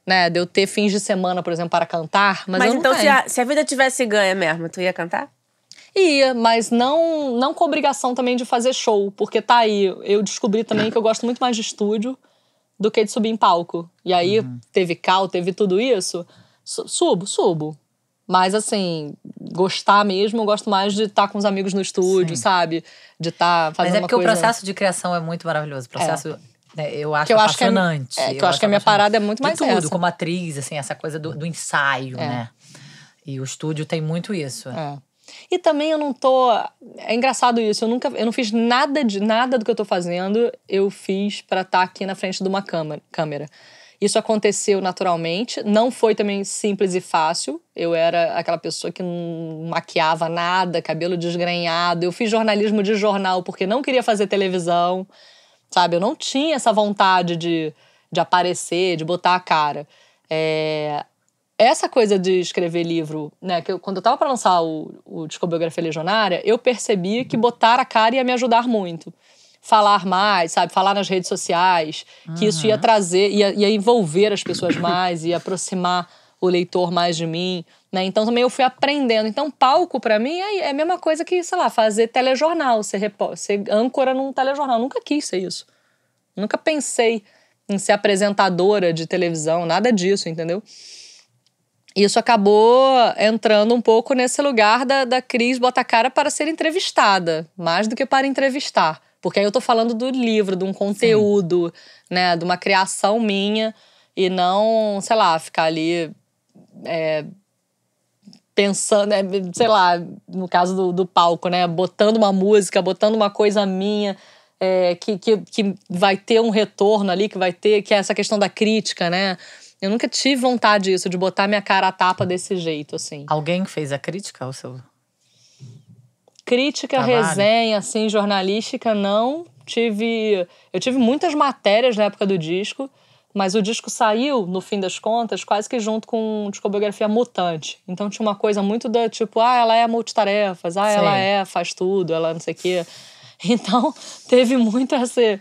né, de eu ter fins de semana, por exemplo, para cantar, mas, mas então se a, se a vida tivesse ganha mesmo, tu ia cantar? Ia, mas não, não com obrigação também de fazer show, porque tá aí. Eu descobri também que eu gosto muito mais de estúdio do que de subir em palco. E aí uhum. teve cal, teve tudo isso. Subo, subo. Mas assim, gostar mesmo, eu gosto mais de estar tá com os amigos no estúdio, Sim. sabe? De estar tá fazendo Mas é porque coisa... o processo de criação é muito maravilhoso. O processo é. Né, eu acho que eu acho que é, é, que eu, eu acho que a minha parada é muito mais tudo, essa. como atriz, assim, essa coisa do, do ensaio, é. né? E o estúdio tem muito isso. É. E também eu não tô. É engraçado isso. Eu nunca. Eu não fiz nada de nada do que eu tô fazendo. Eu fiz para estar tá aqui na frente de uma câmera. Isso aconteceu naturalmente. Não foi também simples e fácil. Eu era aquela pessoa que não maquiava nada, cabelo desgrenhado. Eu fiz jornalismo de jornal porque não queria fazer televisão. Sabe? Eu não tinha essa vontade de, de aparecer, de botar a cara. É, essa coisa de escrever livro, né? Que eu, quando eu tava para lançar o, o Discobiografia Legionária, eu percebi que botar a cara ia me ajudar muito. Falar mais, sabe? Falar nas redes sociais, uhum. que isso ia trazer, ia, ia envolver as pessoas mais, ia aproximar o leitor mais de mim, né? Então também eu fui aprendendo. Então, palco para mim é, é, a mesma coisa que, sei lá, fazer telejornal, ser, ser âncora num telejornal. Eu nunca quis ser isso. Nunca pensei em ser apresentadora de televisão, nada disso, entendeu? isso acabou entrando um pouco nesse lugar da, da Cris Botacara para ser entrevistada, mais do que para entrevistar. Porque aí eu estou falando do livro, de um conteúdo, Sim. né? De uma criação minha e não, sei lá, ficar ali é, pensando, é, sei lá, no caso do, do palco, né? Botando uma música, botando uma coisa minha. É, que, que, que vai ter um retorno ali, que vai ter, que é essa questão da crítica, né? Eu nunca tive vontade disso, de botar minha cara à tapa desse jeito, assim. Alguém fez a crítica ao seu. Crítica, trabalho? resenha, assim, jornalística, não. Tive. Eu tive muitas matérias na época do disco, mas o disco saiu, no fim das contas, quase que junto com discografia mutante. Então tinha uma coisa muito da tipo, ah, ela é multitarefas, ah, ela é, faz tudo, ela não sei o quê. Então teve muito essa. Assim,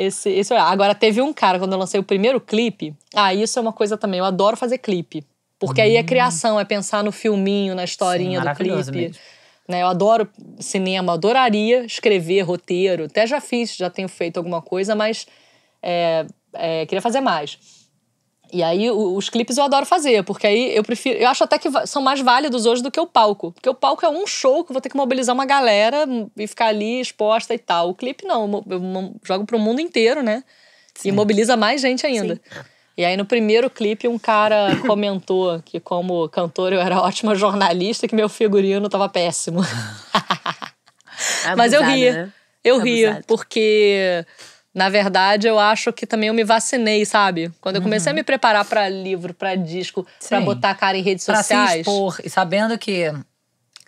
esse, esse Agora, teve um cara, quando eu lancei o primeiro clipe, ah, isso é uma coisa também, eu adoro fazer clipe. Porque hum. aí é hum. criação, é pensar no filminho, na historinha Sim, do clipe. Mesmo. Né, eu adoro cinema, adoraria escrever roteiro. Até já fiz, já tenho feito alguma coisa, mas é, é, queria fazer mais. E aí os clipes eu adoro fazer, porque aí eu prefiro, eu acho até que são mais válidos hoje do que o palco, porque o palco é um show que eu vou ter que mobilizar uma galera e ficar ali exposta e tal. O clipe não, eu, jogo pro mundo inteiro, né? Sim. E mobiliza mais gente ainda. Sim. E aí no primeiro clipe um cara comentou que como cantor eu era ótima jornalista, que meu figurino tava péssimo. Abusada, Mas eu ri. Né? Eu ri, porque na verdade, eu acho que também eu me vacinei, sabe? Quando eu comecei uhum. a me preparar para livro, para disco, para botar a cara em redes pra sociais. Se expor, e sabendo que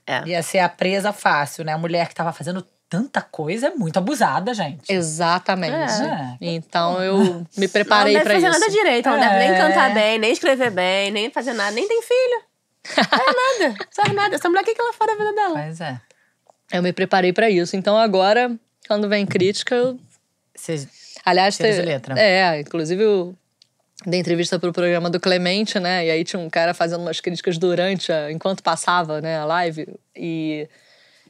é. ia ser a presa fácil, né? A mulher que tava fazendo tanta coisa é muito abusada, gente. Exatamente. É. Então eu me preparei para isso. Não deve fazer nada direito, não é. deve nem é. cantar bem, nem escrever bem, nem fazer nada, nem tem filho. Não faz nada, faz nada. Essa mulher, o que ela faz da vida dela? Pois é. Eu me preparei para isso. Então agora, quando vem crítica, eu Aliás, te... letra. É, inclusive o da entrevista para o programa do Clemente, né? E aí tinha um cara fazendo umas críticas durante, a, enquanto passava, né, a live. E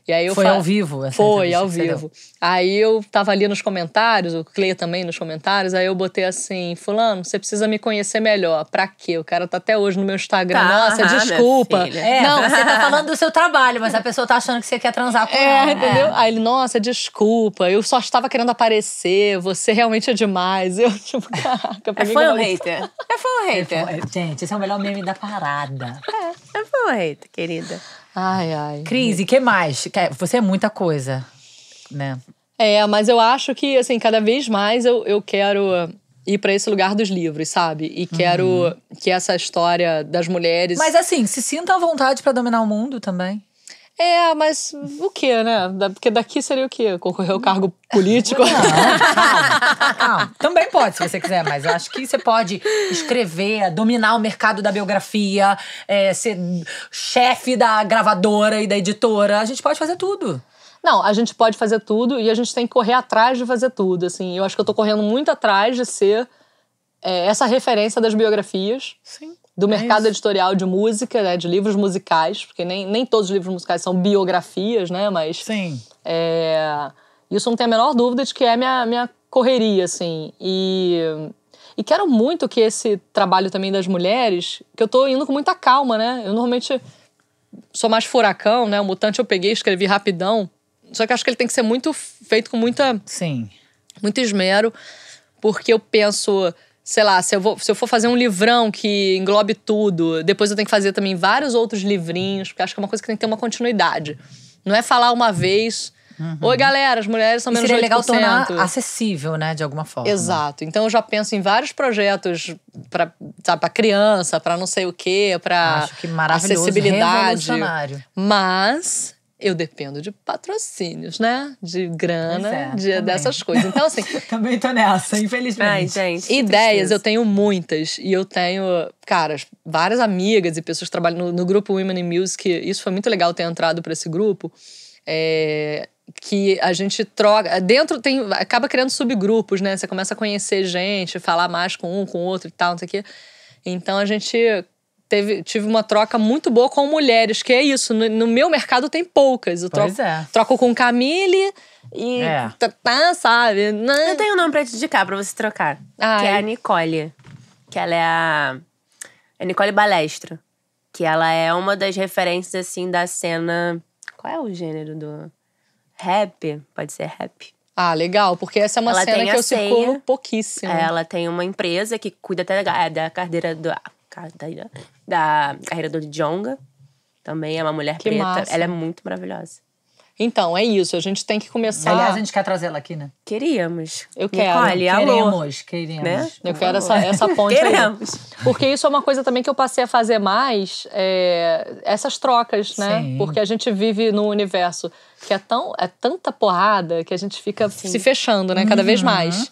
e aí eu foi fa... ao vivo essa Foi ao vivo. Aí eu tava ali nos comentários, o Cleia também nos comentários, aí eu botei assim, fulano, você precisa me conhecer melhor. Pra quê? O cara tá até hoje no meu Instagram. Tá, Nossa, desculpa. É, não, você tá falando do seu trabalho, mas a pessoa tá achando que você quer transar com é, ela. Entendeu? É. Aí ele, nossa, desculpa, eu só estava querendo aparecer, você realmente é demais. Eu, tipo, caraca, é foi um é é hater? É foi um hater? Gente, esse é o melhor meme da parada. É, é fã um hater, querida? Ai, ai. Cris, e que mais? Você é muita coisa, né? É, mas eu acho que, assim, cada vez mais eu, eu quero ah, ir para esse lugar dos livros, sabe? E quero uhum. que essa história das mulheres. Mas, assim, se sinta à vontade para dominar o mundo também. É, mas o que, né? Porque daqui seria o quê? Concorrer ao cargo político? Não, calma, calma. Também pode, se você quiser, mas eu acho que você pode escrever, é, dominar o mercado da biografia, é, ser chefe da gravadora e da editora. A gente pode fazer tudo. Não, a gente pode fazer tudo e a gente tem que correr atrás de fazer tudo. Assim, eu acho que eu tô correndo muito atrás de ser é, essa referência das biografias. Sim do é mercado é editorial de música, né, de livros musicais, porque nem, nem todos os livros musicais são biografias, né? Mas. Sim. É, isso não tem a menor dúvida de que é minha, minha correria, assim. E, e quero muito que esse trabalho também das mulheres, que eu tô indo com muita calma, né? Eu normalmente sou mais furacão, né? O Mutante eu peguei, escrevi rapidão. Só que acho que ele tem que ser muito feito com muita. Sim. Muito esmero, porque eu penso sei lá, se eu, vou, se eu for fazer um livrão que englobe tudo, depois eu tenho que fazer também vários outros livrinhos, porque acho que é uma coisa que tem que ter uma continuidade. Não é falar uma vez. Uhum. Oi, galera, as mulheres são menos e seria 8%. legal tornar acessível, né, de alguma forma. Exato. Então eu já penso em vários projetos para, para criança, para não sei o quê, para acessibilidade. Acho que maravilhoso, Mas eu dependo de patrocínios, né? De grana, é, de, dessas coisas. Então, assim. também tô nessa, infelizmente. Ai, gente, ideias, eu tenho muitas. E eu tenho, cara, várias amigas e pessoas que trabalham no, no grupo Women in Music. Isso foi muito legal ter entrado para esse grupo. É, que a gente troca. Dentro tem. acaba criando subgrupos, né? Você começa a conhecer gente, falar mais com um, com o outro e tal, não sei o quê. Então a gente teve, tive uma troca muito boa com mulheres, que é isso. No, no meu mercado tem poucas. Eu troco, é. troco com Camille e. É. Tá, tá sabe? Não. Né? Eu tenho um nome pra te indicar, pra você trocar. Ai. Que é a Nicole. Que ela é a. É Nicole Balestro Que ela é uma das referências, assim, da cena. Qual é o gênero do. Rap? Pode ser rap. Ah, legal, porque essa é uma ela cena que eu ceia, circulo pouquíssimo. Ela tem uma empresa que cuida até da, é, da carteira do. Carteira, da carreira do Djonga. Também é uma mulher que preta. Massa. Ela é muito maravilhosa. Então, é isso. A gente tem que começar. Aliás, a gente quer trazer ela aqui, né? Queríamos. Eu quero. Nicole, queremos, queremos. Né? Eu quero essa, essa ponte. queremos. Aí. Porque isso é uma coisa também que eu passei a fazer mais, é, essas trocas, né? Sim. Porque a gente vive num universo que é, tão, é tanta porrada que a gente fica Sim. se fechando, né? Cada uhum. vez mais.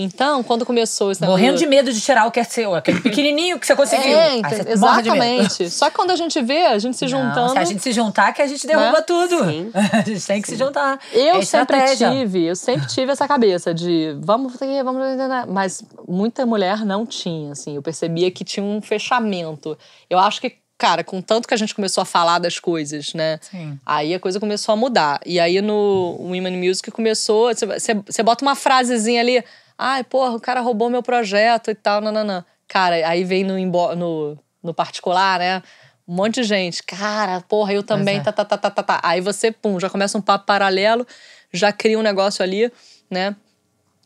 Então, quando começou esse Morrendo de medo de tirar o que é seu, aquele pequenininho que você conseguiu. É, então, você exatamente. Só que quando a gente vê, a gente se Não, juntando. Se a gente se juntar, que a gente derruba né? tudo. Sim. A gente tem que se juntar. É eu é sempre tive, eu sempre tive essa cabeça de vamos, vamos. entender, né? Mas muita mulher não tinha, assim. Eu percebia que tinha um fechamento. Eu acho que cara, com tanto que a gente começou a falar das coisas, né? Sim. Aí a coisa começou a mudar. E aí no Women Music começou. Você bota uma frasezinha ali. Ai, porra, o cara roubou meu projeto e tal, nananã. Cara, aí vem no, no, no particular, né? Um monte de gente. Cara, porra, eu também, é. tá, tá, tá, tá, tá, tá. Aí você, pum, já começa um papo paralelo, já cria um negócio ali, né?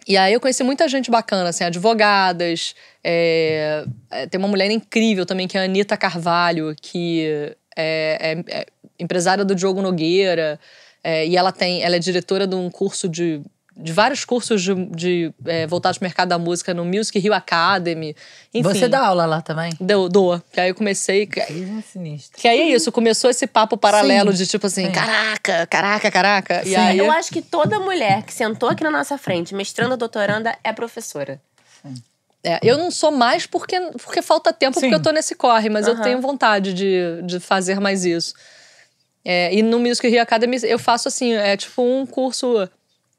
E aí eu conheci muita gente bacana, assim, advogadas. É, tem uma mulher incrível também, que é a Anitta Carvalho, que é, é, é empresária do Diogo Nogueira. Eh, e ela tem, ela é diretora de um curso de de vários cursos de, de é, voltados para o mercado da música no Music Rio Academy. Enfim, Você dá aula lá também? Dou, dou. Que aí eu comecei. Que, é sinistro. que aí é isso, começou esse papo paralelo Sim. de tipo assim: Sim. caraca, caraca, caraca. Sim. E aí... Eu acho que toda mulher que sentou aqui na nossa frente, mestrando ou doutoranda, é professora. Sim. É, eu não sou mais porque, porque falta tempo, porque eu estou nesse corre, mas eu tenho vontade de, de fazer mais isso. É, e no Music Rio Academy eu faço assim, é tipo um curso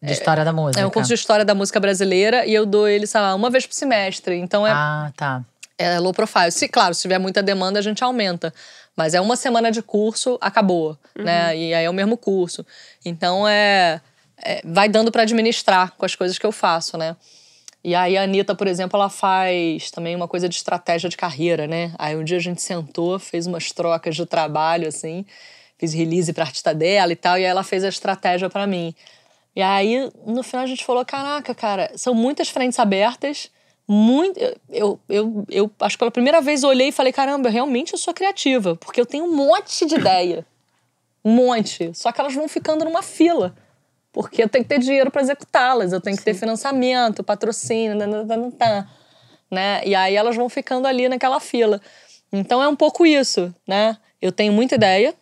de história da música. É um curso de história da música brasileira e eu dou ele, sei lá, uma vez por semestre. Então é. Ah, tá. É low profile. Se, claro, se tiver muita demanda, a gente aumenta. Mas é uma semana de curso, acabou. Uhum. Né? E aí é o mesmo curso. Então é. é vai dando para administrar com as coisas que eu faço, né? E aí a Anitta, por exemplo, ela faz também uma coisa de estratégia de carreira, né? Aí um dia a gente sentou, fez umas trocas de trabalho, assim, fiz release pra artista dela e tal, e aí ela fez a estratégia para mim. E aí, no final, a gente falou: caraca, cara, são muitas frentes abertas. Muito, eu, eu, eu acho que pela primeira vez eu olhei e falei: caramba, realmente eu sou criativa, porque eu tenho um monte de ideia. Um monte. Só que elas vão ficando numa fila. Porque eu tenho que ter dinheiro para executá-las, eu tenho que Sim. ter financiamento, patrocínio, tá, tá, tá, tá né? E aí elas vão ficando ali naquela fila. Então é um pouco isso, né? Eu tenho muita ideia,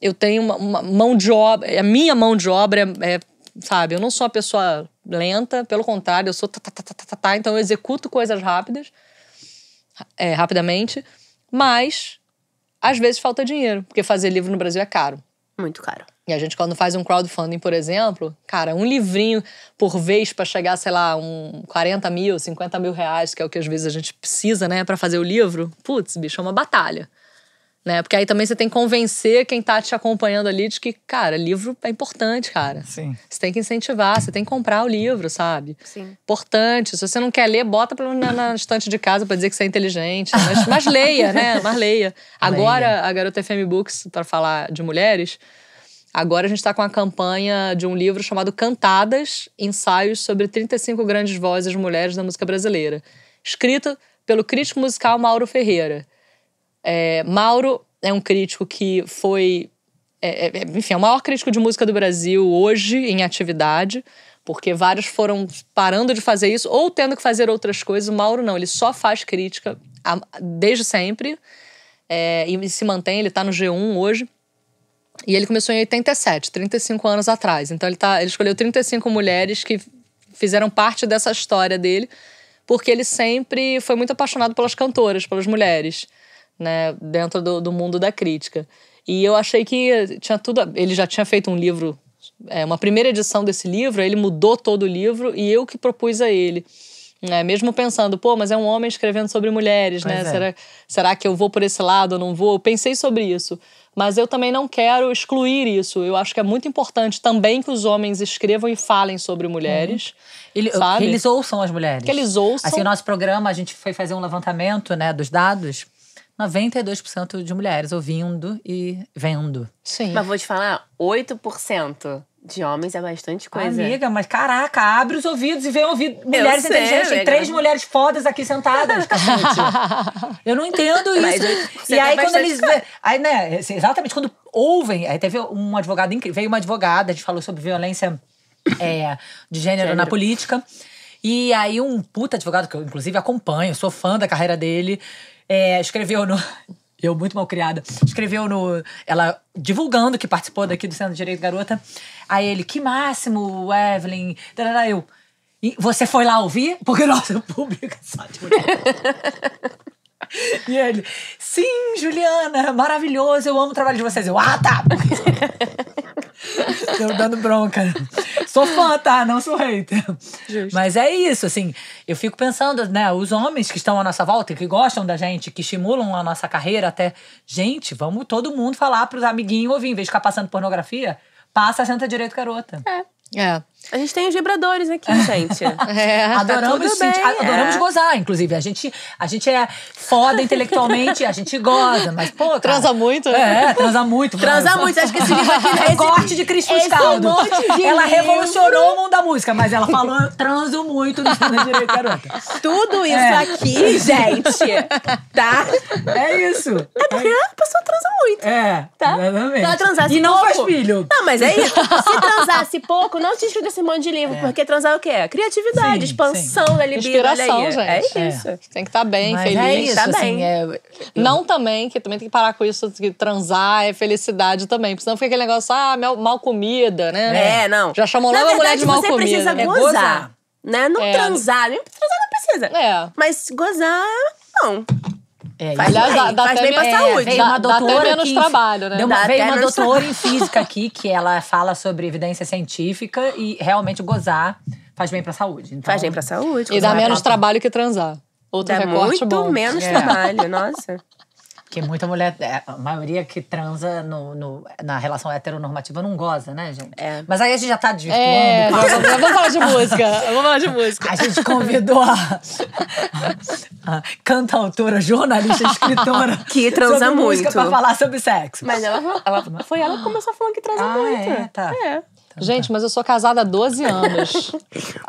eu tenho uma, uma mão de obra, a minha mão de obra é, é sabe? Eu não sou uma pessoa lenta, pelo contrário, eu sou tá, tá, tá, tá, então eu executo coisas rápidas, é, rapidamente, mas às vezes falta dinheiro, porque fazer livro no Brasil é caro. Muito caro. E a gente, quando faz um crowdfunding, por exemplo, cara, um livrinho por vez para chegar, sei lá, um 40 mil, 50 mil reais, que é o que às vezes a gente precisa, né, para fazer o livro, putz, bicho, é uma batalha né? Porque aí também você tem que convencer quem tá te acompanhando ali de que, cara, livro é importante, cara. Sim. Você tem que incentivar, você tem que comprar o livro, sabe? Sim. Importante. Se você não quer ler, bota pelo na, na estante de casa para dizer que você é inteligente. Né? Mas, mas leia, né? Mas leia. Agora, leia. a Garota FM Books, para falar de mulheres, agora a gente está com a campanha de um livro chamado Cantadas, Ensaios sobre 35 Grandes Vozes Mulheres da Música Brasileira. Escrito pelo crítico musical Mauro Ferreira. É, Mauro é um crítico que foi. É, é, é, enfim, é o maior crítico de música do Brasil hoje em atividade, porque vários foram parando de fazer isso ou tendo que fazer outras coisas. O Mauro não, ele só faz crítica desde sempre é, e se mantém. Ele está no G1 hoje. E ele começou em 87, 35 anos atrás. Então ele, tá, ele escolheu 35 mulheres que fizeram parte dessa história dele, porque ele sempre foi muito apaixonado pelas cantoras, pelas mulheres né, dentro do, do mundo da crítica. E eu achei que tinha tudo. Ele já tinha feito um livro, é, uma primeira edição desse livro, ele mudou todo o livro e eu que propus a ele. Né, mesmo pensando, pô, mas é um homem escrevendo sobre mulheres, né, pois né? É. Será, será que eu vou por esse lado ou não vou? Eu pensei sobre isso. Mas eu também não quero excluir isso. Eu acho que é muito importante também que os homens escrevam e falem sobre mulheres. Uhum. Que eles ouçam as mulheres. Que eles ouçam. Assim, o nosso programa, a gente foi fazer um levantamento né, dos dados 92% de mulheres ouvindo e vendo. Sim. Mas vou te falar, 8%. De homens é bastante coisa. Amiga, mas caraca, abre os ouvidos e vê ouvido. Mulheres sei, inteligentes. Tem três mulheres fodas aqui sentadas, Eu não entendo isso. Mas, e é aí, é quando eles. Aí, né, exatamente, quando ouvem. Aí teve um advogado incrível. Veio uma advogada, a gente falou sobre violência é, de gênero, gênero na política. E aí, um puta advogado, que eu inclusive acompanho, sou fã da carreira dele é, escreveu no. Eu, muito mal criada, escreveu no. Ela divulgando que participou daqui do Centro de Direito Garota. Aí ele, que máximo, Evelyn. Tarará, eu. E você foi lá ouvir? Porque nossa, o público é só de mulher. E ele, sim, Juliana, maravilhoso, eu amo o trabalho de vocês. Eu, ah, tá! eu dando bronca. Sou fã, tá? Não sou hater. Justo. Mas é isso, assim. Eu fico pensando, né? Os homens que estão à nossa volta, que gostam da gente, que estimulam a nossa carreira até. Gente, vamos todo mundo falar pros amiguinhos ouvir. Em vez de ficar passando pornografia, passa, senta direito, garota. É. É. A gente tem os vibradores aqui, é. gente. É, tá é, adoramos, tá bem, adoramos é. gozar, inclusive. A gente, a gente é foda intelectualmente, a gente goza, mas pô. Cara, transa muito, né? É, transa muito. Transa mano. muito. Acho que esse livro aqui. Né, esse, corte de Cristo Caldo. Um de ela livro. revolucionou o mundo da música, mas ela falou: transo muito no Direito Garota. Tudo isso é. aqui, gente, tá? É isso. É porque é. a pessoa transa muito. É. Tá? Exatamente. transasse e pouco. não faz filho. Não, mas é isso. Se transasse pouco, não tinha esse monte de livro, é. porque transar é o quê? É criatividade, sim, expansão sim. da libido. Inspiração, aí. É gente. É isso. É. Tem que estar tá bem, Mas é feliz. É isso, tá assim, bem. É... Não também, que também tem que parar com isso, que transar é felicidade também. Porque senão fica aquele negócio, ah, mal, comida, né? É, não. Já chamou logo a mulher de mal você comida. Precisa né? gozar, gozar. Né? Não transar. Transar não precisa. É. Mas gozar, não. É, faz aliás, bem, dá, dá faz até bem pra saúde. dá, uma doutora dá até menos que, trabalho, né? Deu uma, veio uma doutora em física aqui, que ela fala sobre evidência científica e realmente gozar faz bem pra saúde. Então, faz bem pra saúde. E dá menos trabalho que transar. Outro dá muito bom. menos é. trabalho, nossa. Porque muita mulher, é, a maioria que transa no, no, na relação heteronormativa não goza, né, gente? É. Mas aí a gente já tá de. É, vamos falar de música. Vamos falar de música. A gente convidou a, a cantautora, jornalista, escritora. Que transa sobre muito. Música pra falar sobre sexo. Mas ela, ela foi ela que começou falando que transa ah, é, muito. É, tá. É. Então, tá. gente, tá. mas eu sou casada há 12 anos.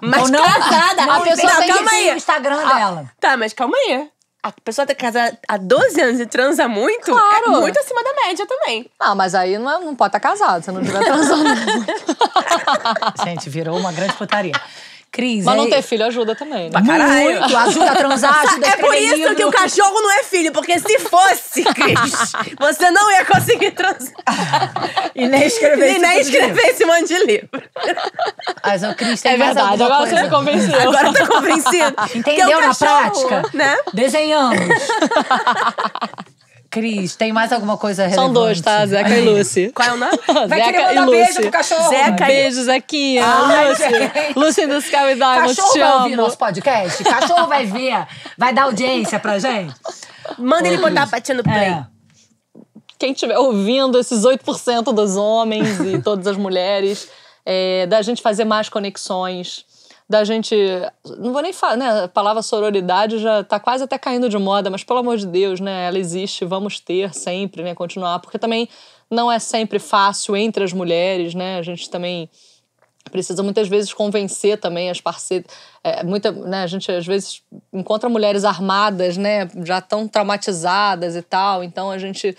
mas não, casada, a pessoa não, tem calma que aí. o Instagram ah, dela. tá, mas calma aí a pessoa tá casada há 12 anos e transa muito, é claro. é muito acima da média também. Ah, mas aí não, é, não pode estar tá casado, você não devia transar Gente, virou uma grande putaria. Cris. Mas não é ter filho ajuda também, né? Pra caralho. Muito, ajuda a transar, ajuda a É por isso que o cachorro não é filho, porque se fosse, Cris, você não ia conseguir transar. e nem escrever esse, nem escrever esse monte de livro. Mas o Cris tem É verdade, agora você me convenceu. Agora eu tô convencido. É Entendeu cachorro, na prática? Né? Desenhamos. Cris, tem mais alguma coisa relevante? São dois, tá? Zeca e Lucy. Qual é o nome? Vai Zeca querer mandar beijo pro cachorro. Zeca Beijo, Zequinha. Ai, Lucy. Lucy in Sky Diamond, Cachorro vai ouvir nosso podcast? Cachorro vai ver? Vai dar audiência pra gente? Manda Oi. ele botar a patinha no play. É. Quem estiver ouvindo, esses 8% dos homens e todas as mulheres, é, da gente fazer mais conexões da gente. Não vou nem falar, né? A palavra sororidade já tá quase até caindo de moda, mas pelo amor de Deus, né? Ela existe, vamos ter sempre, né? Continuar, porque também não é sempre fácil entre as mulheres, né? A gente também precisa muitas vezes convencer também as parceiras. É, muita, né, a gente às vezes encontra mulheres armadas, né, já tão traumatizadas e tal, então a gente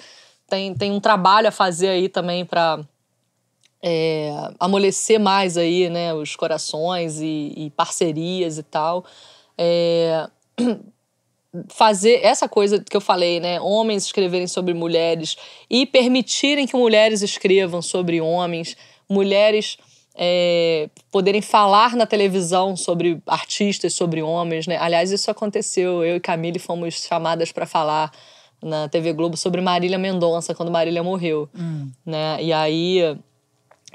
tem, tem um trabalho a fazer aí também para é, amolecer mais aí, né, os corações e, e parcerias e tal. É, fazer essa coisa que eu falei, né, homens escreverem sobre mulheres e permitirem que mulheres escrevam sobre homens, mulheres é, poderem falar na televisão sobre artistas, sobre homens, né? Aliás, isso aconteceu. Eu e Camille fomos chamadas para falar na TV Globo sobre Marília Mendonça quando Marília morreu, hum. né? E aí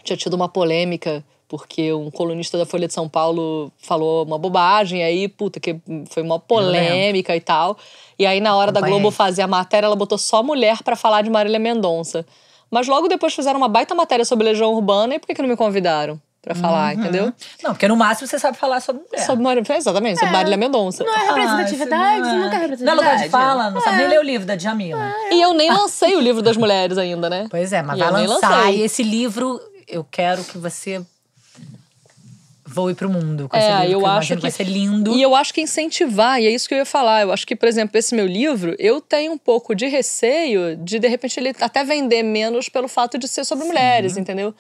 tinha tido uma polêmica porque um colunista da Folha de São Paulo falou uma bobagem, aí, puta, que foi uma polêmica e tal. E aí, na hora da Globo fazer a matéria, ela botou só mulher para falar de Marília Mendonça. Mas logo depois fizeram uma baita matéria sobre Legião Urbana, e por que, que não me convidaram? Pra falar, uhum. entendeu? Não, porque no máximo você sabe falar sobre. mulher sobre Marília, é, exatamente, é. sobre Marília Mendonça. Não é representatividade, ah, não é. nunca é representatividade. Não é lugar de fala, não é. sabe nem ler o livro da Djamila. E eu nem lancei o livro das mulheres ainda, né? Pois é, mas e vai lançar. E esse livro eu quero que você voe pro mundo. Com é, esse livro, eu, eu acho que vai ser lindo. E eu acho que incentivar, e é isso que eu ia falar. Eu acho que, por exemplo, esse meu livro, eu tenho um pouco de receio de, de repente, ele até vender menos pelo fato de ser sobre Sim. mulheres, entendeu?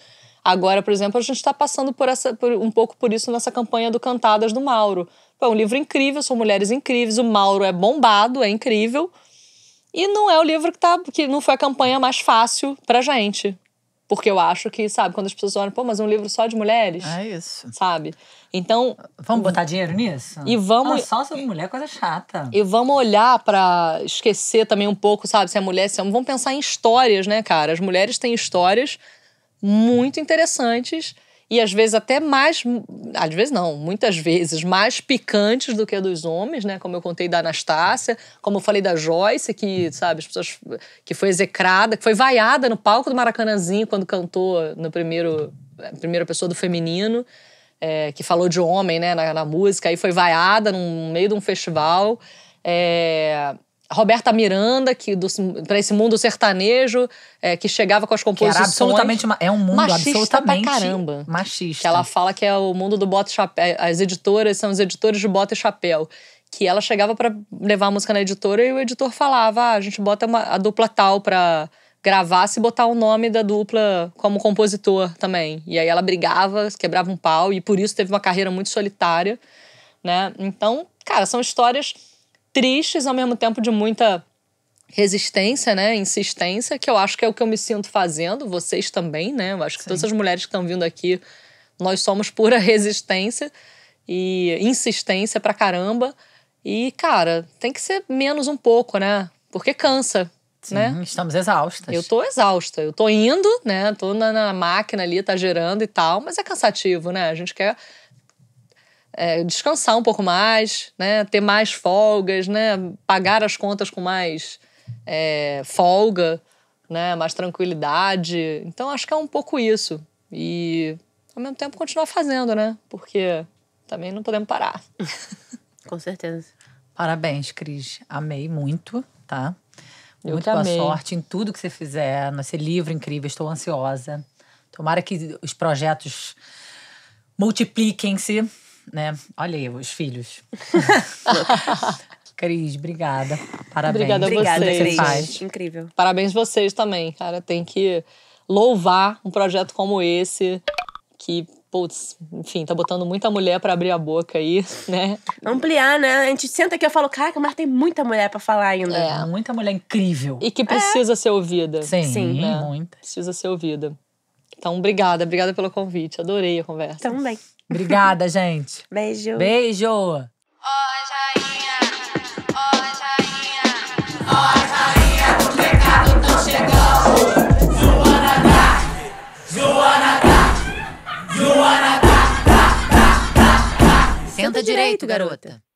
Agora, por exemplo, a gente está passando por essa, por, um pouco por isso nessa campanha do Cantadas do Mauro. Foi é um livro incrível, são mulheres incríveis, o Mauro é bombado, é incrível. E não é o livro que, tá, que não foi a campanha mais fácil pra gente. Porque eu acho que, sabe, quando as pessoas olham, pô, mas um livro só de mulheres. É isso. Sabe? Então. Vamos botar dinheiro nisso? E vamos. Ah, só sobre mulher é coisa chata. E vamos olhar para esquecer também um pouco, sabe, se é mulher, se é Vamos pensar em histórias, né, cara? As mulheres têm histórias muito interessantes e às vezes até mais, às vezes não, muitas vezes mais picantes do que a dos homens, né? Como eu contei da Anastácia, como eu falei da Joyce, que, sabe, as pessoas que foi execrada, que foi vaiada no palco do Maracanãzinho quando cantou no primeiro primeira pessoa do feminino, é, que falou de homem, né, na, na música, aí foi vaiada no meio de um festival. É, Roberta Miranda, que para esse mundo sertanejo, é, que chegava com as composições. era absolutamente é um mundo machista pra caramba. Machista. Que ela fala que é o mundo do bota e chapéu, é, as editoras são os editores de bota e chapéu, que ela chegava para levar a música na editora e o editor falava: ah, "A gente bota uma, a dupla tal para gravar se botar o nome da dupla como compositor também". E aí ela brigava, quebrava um pau e por isso teve uma carreira muito solitária, né? Então, cara, são histórias tristes, ao mesmo tempo de muita resistência, né, insistência, que eu acho que é o que eu me sinto fazendo, vocês também, né? Eu acho que Sim. todas as mulheres que estão vindo aqui, nós somos pura resistência e insistência pra caramba. E, cara, tem que ser menos um pouco, né? Porque cansa, Sim, né? Estamos exaustas. Eu tô exausta. Eu tô indo, né? Tô na, na máquina ali, tá gerando e tal, mas é cansativo, né? A gente quer é, descansar um pouco mais, né? Ter mais folgas, né? Pagar as contas com mais é, folga, né? Mais tranquilidade. Então acho que é um pouco isso. E ao mesmo tempo continuar fazendo, né? Porque também não podemos parar. com certeza. Parabéns, Cris. Amei muito, tá? Eu muito boa sorte em tudo que você fizer, nesse livro incrível. Estou ansiosa. Tomara que os projetos multipliquem-se né? Olha aí, os filhos. Cris, obrigada. Parabéns. Obrigada, a vocês. Cris. faz. Incrível. Parabéns vocês também, cara. Tem que louvar um projeto como esse que putz, enfim, tá botando muita mulher para abrir a boca aí, né? Ampliar, né? A gente senta aqui e eu falo, caraca, mas tem muita mulher para falar ainda. É, muita mulher incrível. E que precisa é. ser ouvida. Sim, Sim. Né? muita. Precisa ser ouvida. Então, obrigada, obrigada pelo convite. Adorei a conversa. Também. Obrigada, gente. Beijo. Beijo. Oh, joinha. Oh, joinha. Oh, joinha do pecado tão chegando. Joana tá. Joana tá. Joana tá. tá, tá, tá Senta direito, garota.